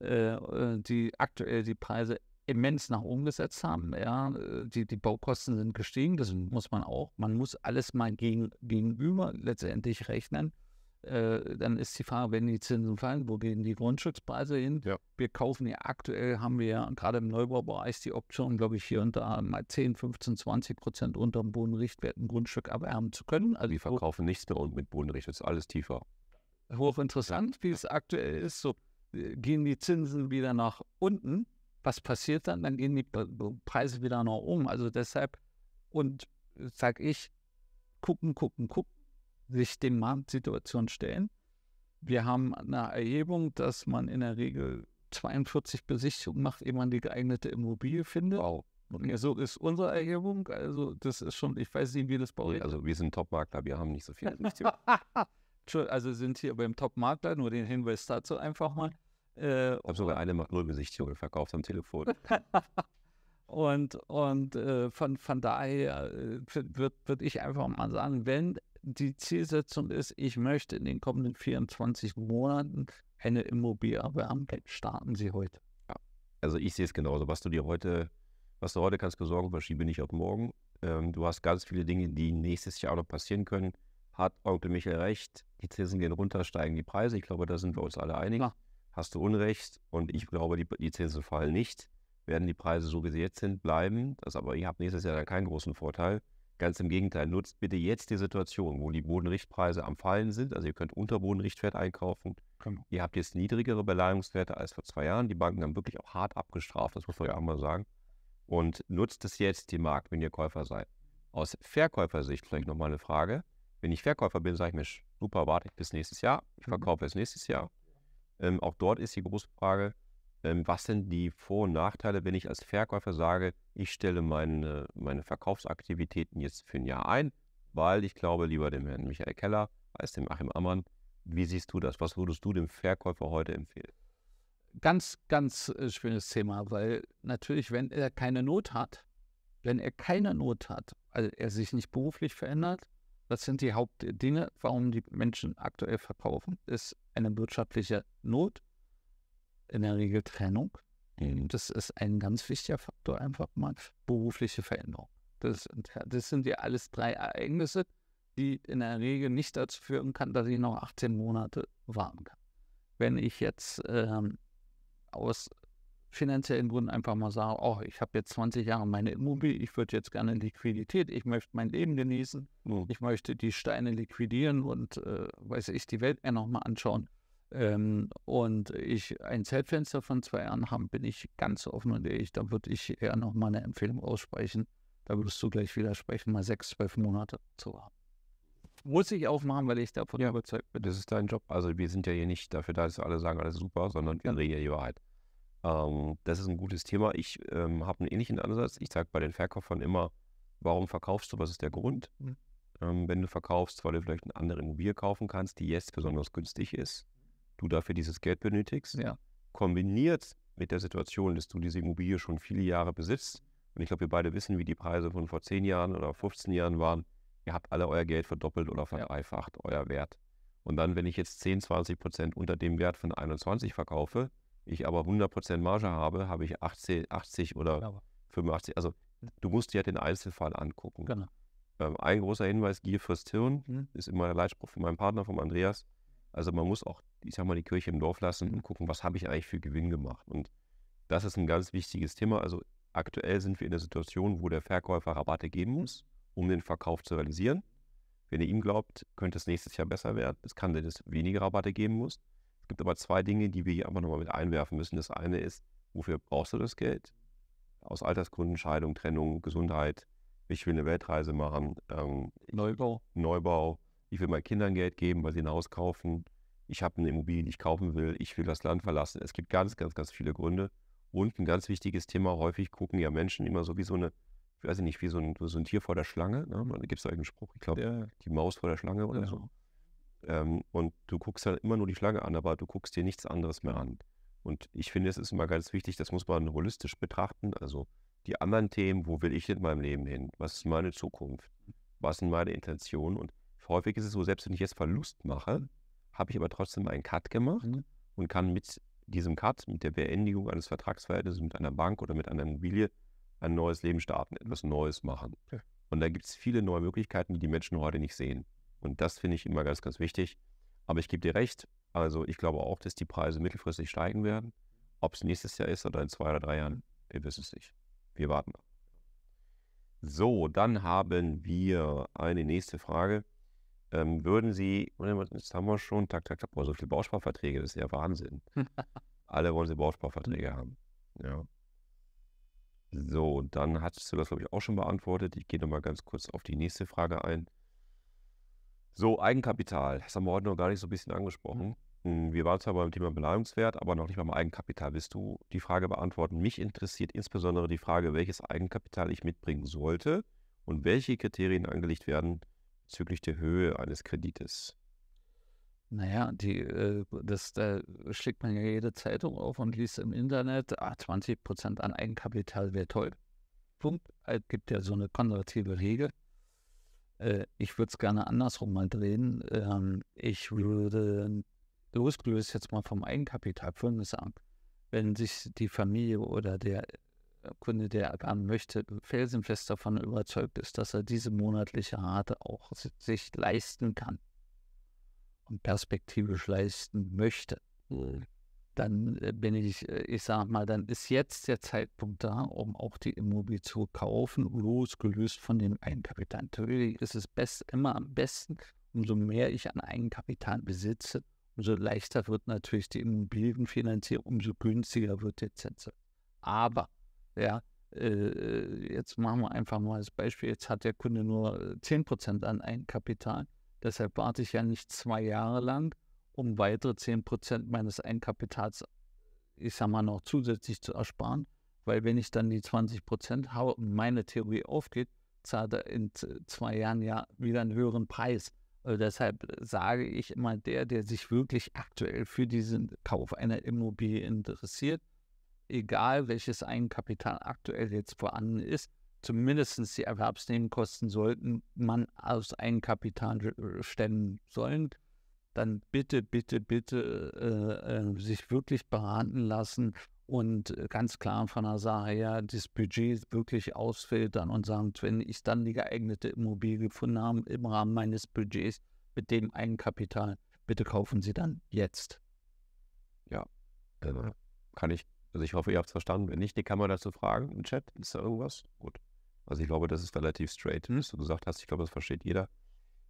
äh, äh, die aktuell die Preise immens nach oben gesetzt haben. Ja, die, die Baukosten sind gestiegen. Das muss man auch. Man muss alles mal gegen, gegenüber letztendlich rechnen. Äh, dann ist die Frage, wenn die Zinsen fallen, wo gehen die Grundstückspreise hin? Ja. Wir kaufen ja aktuell, haben wir ja gerade im Neubaubereich die Option, glaube ich, hier unter 10, 15, 20 Prozent unter dem Bodenrichtwert ein Grundstück erwerben zu können. Also die verkaufen nichts mehr und mit Bodenrichtwert, ist alles tiefer. Hochinteressant, wie es aktuell ist. So äh, gehen die Zinsen wieder nach unten. Was passiert dann? Dann gehen die Preise wieder nach oben. Also deshalb, und sage ich, gucken, gucken, gucken sich den Marktsituationen stellen. Wir haben eine Erhebung, dass man in der Regel 42 Besichtigungen macht, ehe man die geeignete Immobilie findet. Wow. Okay. So ist unsere Erhebung. Also, das ist schon, ich weiß nicht, wie das bei euch Also, wir sind Top-Makler, wir haben nicht so viele Also, sind hier beim Top-Makler, nur den Hinweis dazu einfach mal. Äh, ich habe sogar eine macht null Besichtigung verkauft am Telefon. und und äh, von, von daher äh, würde ich einfach mal sagen, wenn die Zielsetzung ist, ich möchte in den kommenden 24 Monaten eine Immobilienerwerbung starten Sie heute. Ja, also ich sehe es genauso. Was du dir heute, was du heute kannst besorgen, verschiebe nicht auf morgen. Ähm, du hast ganz viele Dinge, die nächstes Jahr noch passieren können. Hat Onkel Michael recht, die Zinsen gehen runter, steigen die Preise. Ich glaube, da sind wir uns alle einig. Ja. Hast du Unrecht und ich glaube, die, die Zinsen fallen nicht. Werden die Preise so wie sie jetzt sind, bleiben. Das aber ihr habt nächstes Jahr dann keinen großen Vorteil. Ganz im Gegenteil, nutzt bitte jetzt die Situation, wo die Bodenrichtpreise am Fallen sind. Also ihr könnt unter Bodenrichtwert einkaufen. Genau. Ihr habt jetzt niedrigere Beleihungswerte als vor zwei Jahren. Die Banken haben wirklich auch hart abgestraft, das muss man ja auch mal sagen. Und nutzt es jetzt, den Markt, wenn ihr Käufer seid. Aus Verkäufersicht vielleicht nochmal eine Frage. Wenn ich Verkäufer bin, sage ich mir, super, warte ich bis nächstes Jahr. Ich mhm. verkaufe mhm. erst nächstes Jahr. Ähm, auch dort ist die große Frage, ähm, was sind die Vor- und Nachteile, wenn ich als Verkäufer sage, ich stelle meine, meine Verkaufsaktivitäten jetzt für ein Jahr ein, weil ich glaube lieber dem Herrn Michael Keller als dem Achim Ammann. Wie siehst du das? Was würdest du dem Verkäufer heute empfehlen? Ganz, ganz äh, schönes Thema, weil natürlich, wenn er keine Not hat, wenn er keine Not hat, also er sich nicht beruflich verändert, das sind die Hauptdinge, warum die Menschen aktuell verkaufen, ist eine wirtschaftliche Not in der Regel Trennung. Mhm. Das ist ein ganz wichtiger Faktor, einfach mal berufliche Veränderung. Das, das sind ja alles drei Ereignisse, die in der Regel nicht dazu führen kann, dass ich noch 18 Monate warten kann. Wenn ich jetzt ähm, aus finanziellen Gründen einfach mal sage, oh, ich habe jetzt 20 Jahre meine Immobilie, ich würde jetzt gerne Liquidität, ich möchte mein Leben genießen, mhm. ich möchte die Steine liquidieren und äh, weiß ich, die Welt mir nochmal anschauen ähm, und ich ein Zeitfenster von zwei Jahren haben, bin ich ganz offen und ehrlich, da würde ich eher noch mal eine Empfehlung aussprechen. Da würdest du gleich widersprechen, mal sechs, zwölf Monate zu haben. Muss ich aufmachen, weil ich davon ja, überzeugt bin. Das ist dein Job. Also wir sind ja hier nicht dafür da, dass alle sagen, alles super, sondern wir ja. reden hier die Wahrheit. Ähm, das ist ein gutes Thema. Ich ähm, habe einen ähnlichen Ansatz. Ich sage bei den Verkäufern immer, warum verkaufst du, was ist der Grund? Mhm. Ähm, wenn du verkaufst, weil du vielleicht eine andere Immobilie kaufen kannst, die jetzt besonders günstig ist, du dafür dieses Geld benötigst, ja. kombiniert mit der Situation, dass du diese Immobilie schon viele Jahre besitzt. Und ich glaube, wir beide wissen, wie die Preise von vor 10 Jahren oder 15 Jahren waren. Ihr habt alle euer Geld verdoppelt oder verdreifacht, ja. euer Wert. Und dann, wenn ich jetzt 10, 20 Prozent unter dem Wert von 21 verkaufe, ich aber 100 Prozent Marge habe, habe ich 80, 80 oder genau. 85. Also du musst dir den Einzelfall angucken. Genau. Ähm, ein großer Hinweis, Gier frisst Hirn, mhm. ist immer der Leitspruch von meinem Partner, von Andreas. Also man muss auch, ich sag mal, die Kirche im Dorf lassen und gucken, was habe ich eigentlich für Gewinn gemacht. Und das ist ein ganz wichtiges Thema. Also aktuell sind wir in der Situation, wo der Verkäufer Rabatte geben muss, um den Verkauf zu realisieren. Wenn ihr ihm glaubt, könnte es nächstes Jahr besser werden. Es kann, dass es weniger Rabatte geben muss. Es gibt aber zwei Dinge, die wir hier einfach nochmal mit einwerfen müssen. Das eine ist, wofür brauchst du das Geld? Aus Altersgründen, Scheidung, Trennung, Gesundheit. Ich will eine Weltreise machen. Ähm, Neubau. Neubau. Ich will meinen Kindern Geld geben, weil sie ein Haus kaufen. Ich habe eine Immobilie, die ich kaufen will. Ich will das Land verlassen. Es gibt ganz, ganz, ganz viele Gründe. Und ein ganz wichtiges Thema, häufig gucken ja Menschen immer so wie so eine, ich weiß nicht, wie so ein, so ein Tier vor der Schlange. Ne? Da gibt es da einen Spruch, ich glaube, ja. die Maus vor der Schlange oder ja. so. Ähm, und du guckst halt immer nur die Schlange an, aber du guckst dir nichts anderes mehr an. Und ich finde, es ist immer ganz wichtig, das muss man holistisch betrachten. Also die anderen Themen, wo will ich in meinem Leben hin? Was ist meine Zukunft? Was sind meine Intentionen? Und häufig ist es so, selbst wenn ich jetzt Verlust mache, mhm. habe ich aber trotzdem einen Cut gemacht mhm. und kann mit diesem Cut, mit der Beendigung eines Vertragsverhältnisses mit einer Bank oder mit einer Immobilie ein neues Leben starten, etwas Neues machen. Okay. Und da gibt es viele neue Möglichkeiten, die die Menschen heute nicht sehen. Und das finde ich immer ganz, ganz wichtig. Aber ich gebe dir recht. Also ich glaube auch, dass die Preise mittelfristig steigen werden. Ob es nächstes Jahr ist oder in zwei oder drei Jahren, wir wissen es nicht. Wir warten. So, dann haben wir eine nächste Frage ähm, würden Sie, jetzt haben wir schon, tak, tak, tak, boah, so viele Bausparverträge, das ist ja Wahnsinn. Alle wollen sie Bausparverträge haben. Ja. So, und dann hattest du das, glaube ich, auch schon beantwortet. Ich gehe nochmal ganz kurz auf die nächste Frage ein. So, Eigenkapital. Das haben wir heute noch gar nicht so ein bisschen hm. angesprochen. Hm, wir waren zwar beim Thema Beleihungswert, aber noch nicht mal beim Eigenkapital. Willst du die Frage beantworten? Mich interessiert insbesondere die Frage, welches Eigenkapital ich mitbringen sollte und welche Kriterien angelegt werden, bezüglich der Höhe eines Kredites? Naja, die, äh, das, da schlägt man ja jede Zeitung auf und liest im Internet, ah, 20 an Eigenkapital wäre toll. Punkt. Es äh, gibt ja so eine konservative Regel. Äh, ich würde es gerne andersrum mal drehen. Ähm, ich würde losgelöst jetzt mal vom Eigenkapital Folgendes sagen. Wenn sich die Familie oder der Kunde, der gerne möchte, felsenfest davon überzeugt ist, dass er diese monatliche Rate auch sich leisten kann und perspektivisch leisten möchte, mhm. dann äh, bin ich, äh, ich sage mal, dann ist jetzt der Zeitpunkt da, um auch die Immobilie zu kaufen, losgelöst von dem Eigenkapital. Natürlich ist es best, immer am besten, umso mehr ich an Eigenkapital besitze, umso leichter wird natürlich die Immobilienfinanzierung, umso günstiger wird der Zins. Aber ja, äh, jetzt machen wir einfach mal als Beispiel, jetzt hat der Kunde nur 10% an Einkapital, Deshalb warte ich ja nicht zwei Jahre lang, um weitere 10% meines Einkapitals, ich sag mal, noch zusätzlich zu ersparen. Weil wenn ich dann die 20% habe und meine Theorie aufgeht, zahlt er in zwei Jahren ja wieder einen höheren Preis. Also deshalb sage ich immer, der, der sich wirklich aktuell für diesen Kauf einer Immobilie interessiert, egal welches Eigenkapital aktuell jetzt vorhanden ist, zumindest die Erwerbsnebenkosten sollten man aus Eigenkapital äh, stemmen sollen, dann bitte, bitte, bitte äh, äh, sich wirklich beraten lassen und äh, ganz klar von der Sache her das Budget wirklich ausfiltern und sagen, wenn ich dann die geeignete Immobilie gefunden habe im Rahmen meines Budgets mit dem Eigenkapital, bitte kaufen Sie dann jetzt. Ja, äh, kann ich also ich hoffe, ihr habt es verstanden. Wenn nicht, die kann man dazu fragen im Chat. Ist da irgendwas? Gut. Also ich glaube, das ist relativ straight, mhm. was du gesagt hast. Ich glaube, das versteht jeder.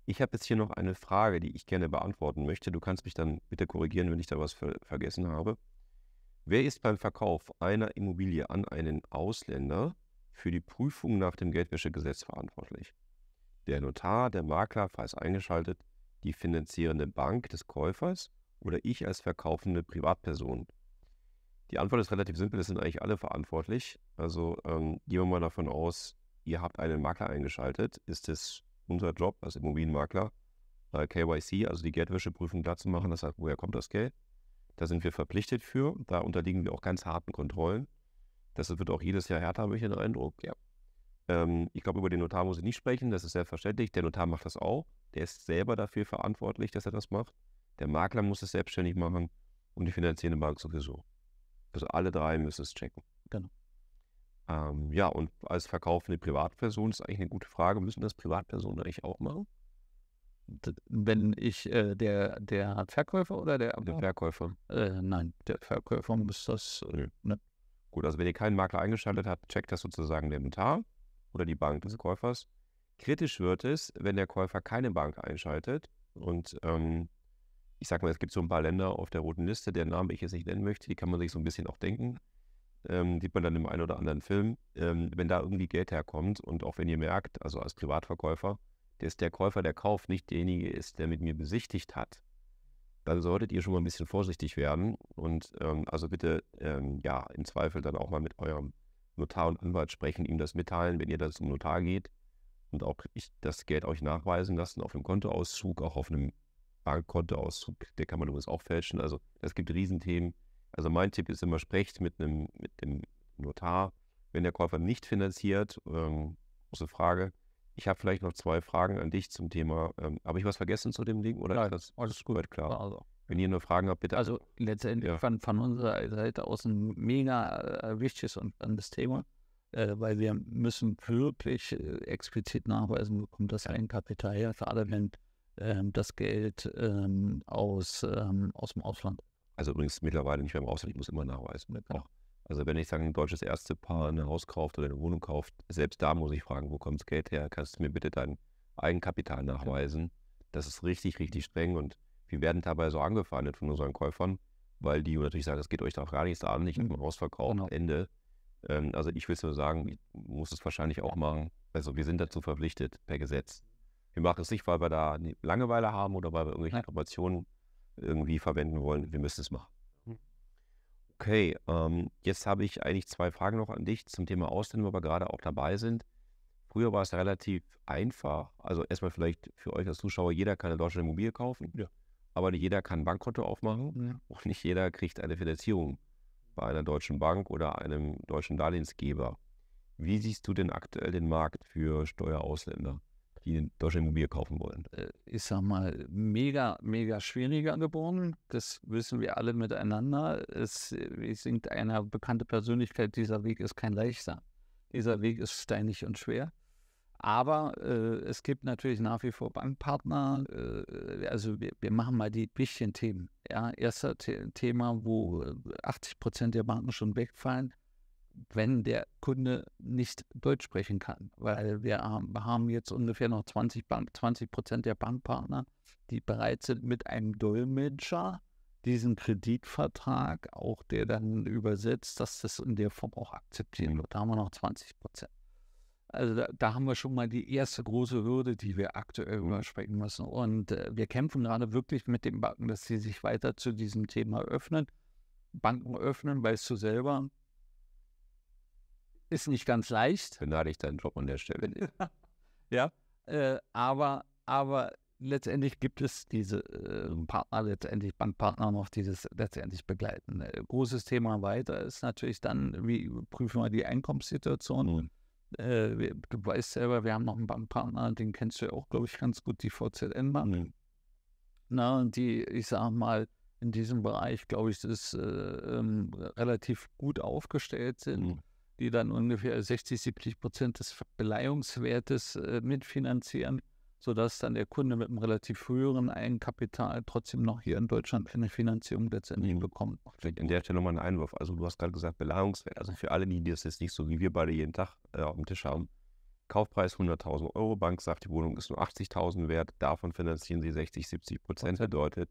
Ich habe jetzt hier noch eine Frage, die ich gerne beantworten möchte. Du kannst mich dann bitte korrigieren, wenn ich da was ver vergessen habe. Wer ist beim Verkauf einer Immobilie an einen Ausländer für die Prüfung nach dem Geldwäschegesetz verantwortlich? Der Notar, der Makler, falls eingeschaltet, die finanzierende Bank des Käufers oder ich als verkaufende Privatperson? Die Antwort ist relativ simpel, es sind eigentlich alle verantwortlich. Also ähm, gehen wir mal davon aus, ihr habt einen Makler eingeschaltet, ist es unser Job als Immobilienmakler, äh, KYC, also die Geldwäscheprüfung klar zu machen, das heißt, woher kommt das Geld? Da sind wir verpflichtet für, da unterliegen wir auch ganz harten Kontrollen. Das wird auch jedes Jahr härter, habe ich den Eindruck. Ja. Ähm, ich glaube, über den Notar muss ich nicht sprechen, das ist selbstverständlich. Der Notar macht das auch. Der ist selber dafür verantwortlich, dass er das macht. Der Makler muss es selbstständig machen und die finanzierende Bank sowieso. Also alle drei müssen es checken. Genau. Ähm, ja, und als verkaufende Privatperson ist eigentlich eine gute Frage. Müssen das Privatpersonen eigentlich auch machen? Wenn ich äh, der, der Verkäufer oder der Der Verkäufer. Äh, nein, der Verkäufer muss das. Äh, ne? Gut, also wenn ihr keinen Makler eingeschaltet habt, checkt das sozusagen der Notar oder die Bank des mhm. Käufers. Kritisch wird es, wenn der Käufer keine Bank einschaltet und ähm, ich sag mal, es gibt so ein paar Länder auf der roten Liste, deren Namen ich jetzt nicht nennen möchte, die kann man sich so ein bisschen auch denken. Ähm, sieht man dann im einen oder anderen Film, ähm, wenn da irgendwie Geld herkommt und auch wenn ihr merkt, also als Privatverkäufer, dass der Käufer, der kauft, nicht derjenige ist, der mit mir besichtigt hat, dann solltet ihr schon mal ein bisschen vorsichtig werden und ähm, also bitte, ähm, ja, im Zweifel dann auch mal mit eurem Notar und Anwalt sprechen, ihm das mitteilen, wenn ihr das zum Notar geht und auch ich das Geld euch nachweisen lassen auf einem Kontoauszug, auch auf einem Bankkontoauszug, der kann man übrigens auch fälschen. Also es gibt Riesenthemen. Also mein Tipp ist immer, sprecht mit einem mit dem Notar, wenn der Käufer nicht finanziert. Ähm, große Frage. Ich habe vielleicht noch zwei Fragen an dich zum Thema. Ähm, habe ich was vergessen zu dem Ding? Oder Nein, das alles gut, klar. Also. Wenn ihr noch Fragen habt, bitte. Also letztendlich ja. von, von, unserer Seite aus ein mega äh, wichtiges und spannendes Thema, äh, weil wir müssen wirklich äh, explizit nachweisen, wo kommt das Eigenkapital her, gerade wenn ähm, das Geld ähm, aus, ähm, aus dem Ausland. Also übrigens mittlerweile nicht mehr im Ausland, ich muss immer nachweisen. Ne? Genau. Also wenn ich sage, ein deutsches Ärztepaar ein Haus kauft oder eine Wohnung kauft, selbst da muss ich fragen, wo kommt das Geld her? Kannst du mir bitte dein Eigenkapital nachweisen? Ja. Das ist richtig, richtig streng und wir werden dabei so angefeindet von unseren Käufern, weil die natürlich sagen, das geht euch doch gar nichts an, ich habe mhm. ein Haus verkauft, genau. Ende. Ähm, also ich will nur sagen, mhm. ich muss es wahrscheinlich auch machen. Also wir sind dazu verpflichtet per Gesetz. Wir machen es nicht, weil wir da Langeweile haben oder weil wir irgendwelche Nein. Informationen irgendwie verwenden wollen. Wir müssen es machen. Hm. Okay, ähm, jetzt habe ich eigentlich zwei Fragen noch an dich zum Thema Ausländer, wo wir gerade auch dabei sind. Früher war es relativ einfach. Also erstmal vielleicht für euch als Zuschauer, jeder kann eine deutsche Immobilie kaufen, ja. aber nicht jeder kann ein Bankkonto aufmachen ja. und nicht jeder kriegt eine Finanzierung bei einer deutschen Bank oder einem deutschen Darlehensgeber. Wie siehst du denn aktuell den Markt für Steuerausländer? die deutsche Immobilie kaufen wollen? Äh, ich sag mal, mega, mega schwieriger geboren. Das wissen wir alle miteinander. Es, es singt eine bekannte Persönlichkeit, dieser Weg ist kein leichter. Dieser Weg ist steinig und schwer. Aber äh, es gibt natürlich nach wie vor Bankpartner. Äh, also wir, wir, machen mal die wichtigen Themen. Ja, erster The Thema, wo 80 äh, Prozent der Banken schon wegfallen, wenn der Kunde nicht Deutsch sprechen kann, weil wir haben jetzt ungefähr noch 20 Prozent der Bankpartner, die bereit sind, mit einem Dolmetscher diesen Kreditvertrag, auch der dann übersetzt, dass das in der Form auch akzeptieren mhm. wird. Da haben wir noch 20 Prozent. Also da, da, haben wir schon mal die erste große Hürde, die wir aktuell mhm. übersprechen müssen. Und äh, wir kämpfen gerade wirklich mit den Banken, dass sie sich weiter zu diesem Thema öffnen. Banken öffnen, weißt du selber, ist nicht ganz leicht. Benade ich deinen Job an der Stelle. ja, äh, aber, aber letztendlich gibt es diese äh, Partner, letztendlich Bankpartner noch, die das letztendlich begleiten. Äh, großes Thema weiter ist natürlich dann, wie prüfen wir die Einkommenssituation. Mhm. Äh, du weißt selber, wir haben noch einen Bankpartner, den kennst du ja auch, glaube ich, ganz gut, die VZN-Bank. Mhm. Na, und die, ich sage mal, in diesem Bereich, glaube ich, ist äh, ähm, relativ gut aufgestellt sind. Mhm die dann ungefähr 60, 70 Prozent des Beleihungswertes äh, mitfinanzieren, sodass dann der Kunde mit einem relativ höheren Eigenkapital trotzdem noch hier in Deutschland eine Finanzierung letztendlich mhm. bekommt. Vielleicht an der Stelle nochmal ein Einwurf. Also du hast gerade gesagt, Beleihungswert. Also für alle, die das jetzt nicht so wie wir beide jeden Tag äh, auf dem Tisch haben, Kaufpreis 100.000 Euro, Bank sagt, die Wohnung ist nur 80.000 wert, davon finanzieren sie 60, 70 Prozent, bedeutet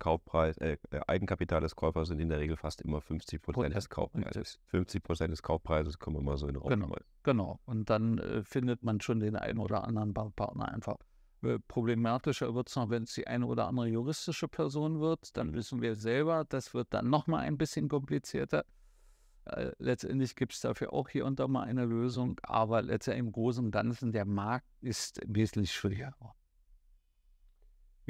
Kaufpreis, äh, äh, Eigenkapital des Käufers sind in der Regel fast immer 50 Prozent des Kaufpreises. 50 Prozent des Kaufpreises kommen wir mal so in den Raum. Genau, genau. Und dann äh, findet man schon den einen oder anderen Bankpartner einfach. Äh, problematischer wird es noch, wenn es die eine oder andere juristische Person wird. Dann mhm. wissen wir selber, das wird dann nochmal ein bisschen komplizierter. Äh, letztendlich gibt es dafür auch hier und da mal eine Lösung, aber letztendlich im Großen und Ganzen, der Markt ist wesentlich schwieriger.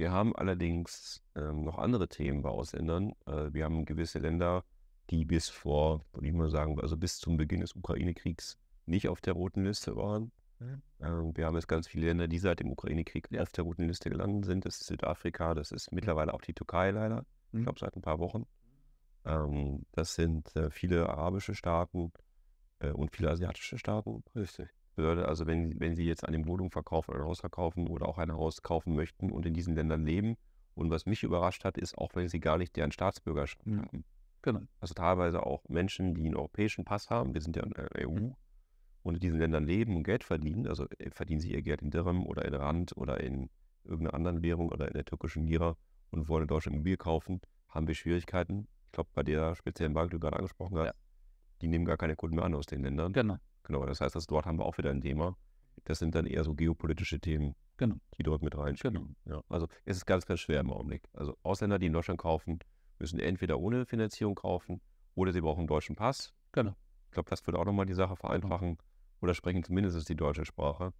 Wir haben allerdings ähm, noch andere Themen bei Ausländern. Äh, wir haben gewisse Länder, die bis vor, würde ich mal sagen, also bis zum Beginn des Ukraine-Kriegs nicht auf der roten Liste waren. Mhm. Ähm, wir haben jetzt ganz viele Länder, die seit dem Ukraine-Krieg auf der roten Liste gelandet sind. Das ist Südafrika, das ist mhm. mittlerweile auch die Türkei leider. Mhm. Ich glaube, seit ein paar Wochen. Ähm, das sind äh, viele arabische Staaten äh, und viele asiatische Staaten. Richtig. Behörde, also wenn, wenn Sie jetzt eine Wohnung verkaufen oder ein Haus verkaufen oder auch ein Haus kaufen möchten und in diesen Ländern leben. Und was mich überrascht hat, ist, auch wenn Sie gar nicht deren Staatsbürgerschaft mhm. haben. Genau. Also teilweise auch Menschen, die einen europäischen Pass haben, wir sind ja in der EU, mhm. und in diesen Ländern leben und Geld verdienen, also äh, verdienen sie ihr Geld in Dirham oder in Rand oder in irgendeiner anderen Währung oder in der türkischen Lira und wollen in Deutschland Immobilie kaufen, haben wir Schwierigkeiten. Ich glaube, bei der speziellen Bank, die du gerade angesprochen hast, ja. die nehmen gar keine Kunden mehr an aus den Ländern. Genau. Genau, das heißt, also dort haben wir auch wieder ein Thema. Das sind dann eher so geopolitische Themen, genau. die dort mit reinspielen. Genau. Ja, also es ist ganz, ganz schwer im Augenblick. Also Ausländer, die in Deutschland kaufen, müssen entweder ohne Finanzierung kaufen oder sie brauchen einen deutschen Pass. Genau. Ich glaube, das würde auch nochmal die Sache vereinfachen. Genau. Oder sprechen zumindest die deutsche Sprache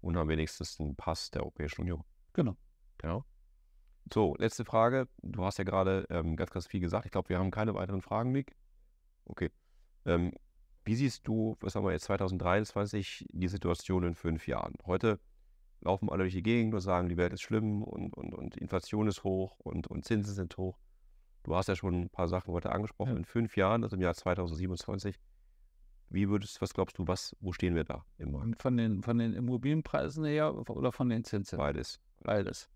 und haben wenigstens einen Pass der Europäischen Union. Genau. Genau. So, letzte Frage. Du hast ja gerade ähm, ganz, ganz viel gesagt. Ich glaube, wir haben keine weiteren Fragen, Nick. Okay. Ähm, wie siehst du, was haben wir jetzt 2023, die Situation in fünf Jahren? Heute laufen alle durch die Gegend und sagen, die Welt ist schlimm und, und, und Inflation ist hoch und, und Zinsen sind hoch. Du hast ja schon ein paar Sachen heute angesprochen. Ja. In fünf Jahren, also im Jahr 2027, wie würdest, was glaubst du, was, wo stehen wir da im Markt? Von den, von den Immobilienpreisen her oder von den Zinsen? Beides. Beides.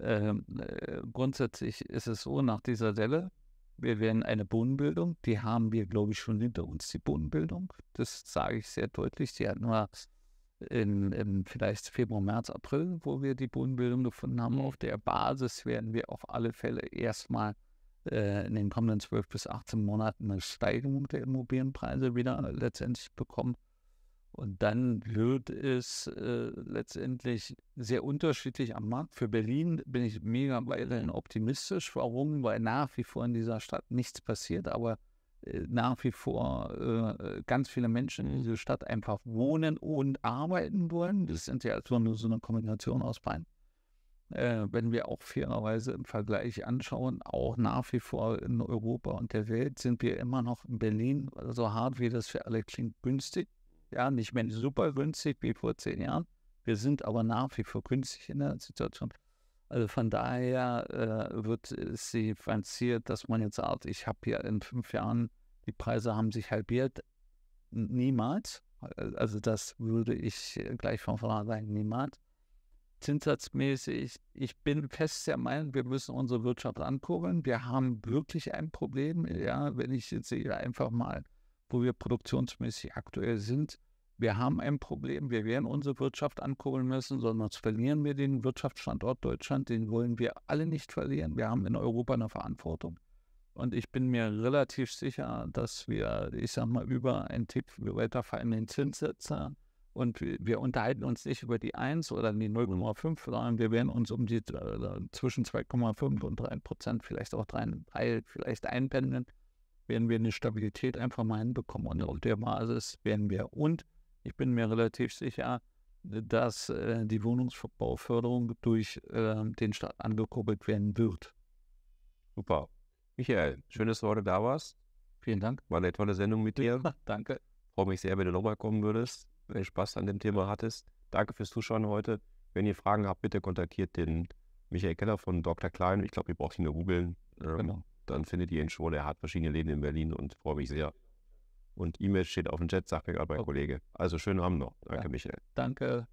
Ähm, äh, grundsätzlich ist es so, nach dieser Delle, wir werden eine Bodenbildung, die haben wir, glaube ich, schon hinter uns, die Bodenbildung. Das sage ich sehr deutlich. Die hatten wir in, in, vielleicht Februar, März, April, wo wir die Bodenbildung gefunden haben. Mhm. Auf der Basis werden wir auf alle Fälle erstmal äh, in den kommenden 12 bis 18 Monaten eine Steigerung der Immobilienpreise wieder letztendlich bekommen. Und dann wird es äh, letztendlich sehr unterschiedlich am Markt. Für Berlin bin ich mega weiterhin optimistisch. Warum? Weil nach wie vor in dieser Stadt nichts passiert, aber äh, nach wie vor äh, ganz viele Menschen in mhm. dieser Stadt einfach wohnen und arbeiten wollen. Das sind ja erstmal also nur so eine Kombination aus beiden. Äh, wenn wir auch fairerweise im Vergleich anschauen, auch nach wie vor in Europa und der Welt sind wir immer noch in Berlin, so hart wie das für alle klingt, günstig ja, nicht mehr super günstig wie vor zehn Jahren. Wir sind aber nach wie vor günstig in der Situation. Also von daher äh, wird es differenziert, dass man jetzt sagt, ich habe hier in fünf Jahren, die Preise haben sich halbiert. Niemals. Also das würde ich äh, gleich von vornherein sagen, niemals. Zinssatzmäßig, ich bin fest der Meinung, wir müssen unsere Wirtschaft ankurbeln. Wir haben wirklich ein Problem. Ja, wenn ich jetzt sehe, einfach mal wo wir produktionsmäßig aktuell sind. Wir haben ein Problem, wir werden unsere Wirtschaft ankurbeln müssen, sonst verlieren wir den Wirtschaftsstandort Deutschland, den wollen wir alle nicht verlieren. Wir haben in Europa eine Verantwortung. Und ich bin mir relativ sicher, dass wir, ich sag mal, über einen Tipp weiterfallen fallenden Zinssätze und wir unterhalten uns nicht über die 1 oder die 0,5, sondern wir werden uns um die äh, zwischen 2,5 und 3 Prozent, vielleicht auch 3, 3 vielleicht einpendeln werden wir eine Stabilität einfach mal hinbekommen. Und auf der Basis werden wir. Und ich bin mir relativ sicher, dass äh, die Wohnungsbauförderung durch äh, den Staat angekurbelt werden wird. Super. Michael, schön, dass du heute da warst. Vielen Dank. War eine tolle Sendung mit dir. Ja, danke. Freue mich sehr, wenn du nochmal kommen würdest, wenn du Spaß an dem Thema hattest. Danke fürs Zuschauen heute. Wenn ihr Fragen habt, bitte kontaktiert den Michael Keller von Dr. Klein. Ich glaube, ihr braucht ihn nur googeln. Ähm, genau dann findet ihr ihn schon. Er hat verschiedene Läden in Berlin und freue mich sehr. Und E-Mail steht auf dem Chat, sagt mir gerade mein okay. Kollege. Also schönen Abend noch. Danke, ja. Michael. Danke.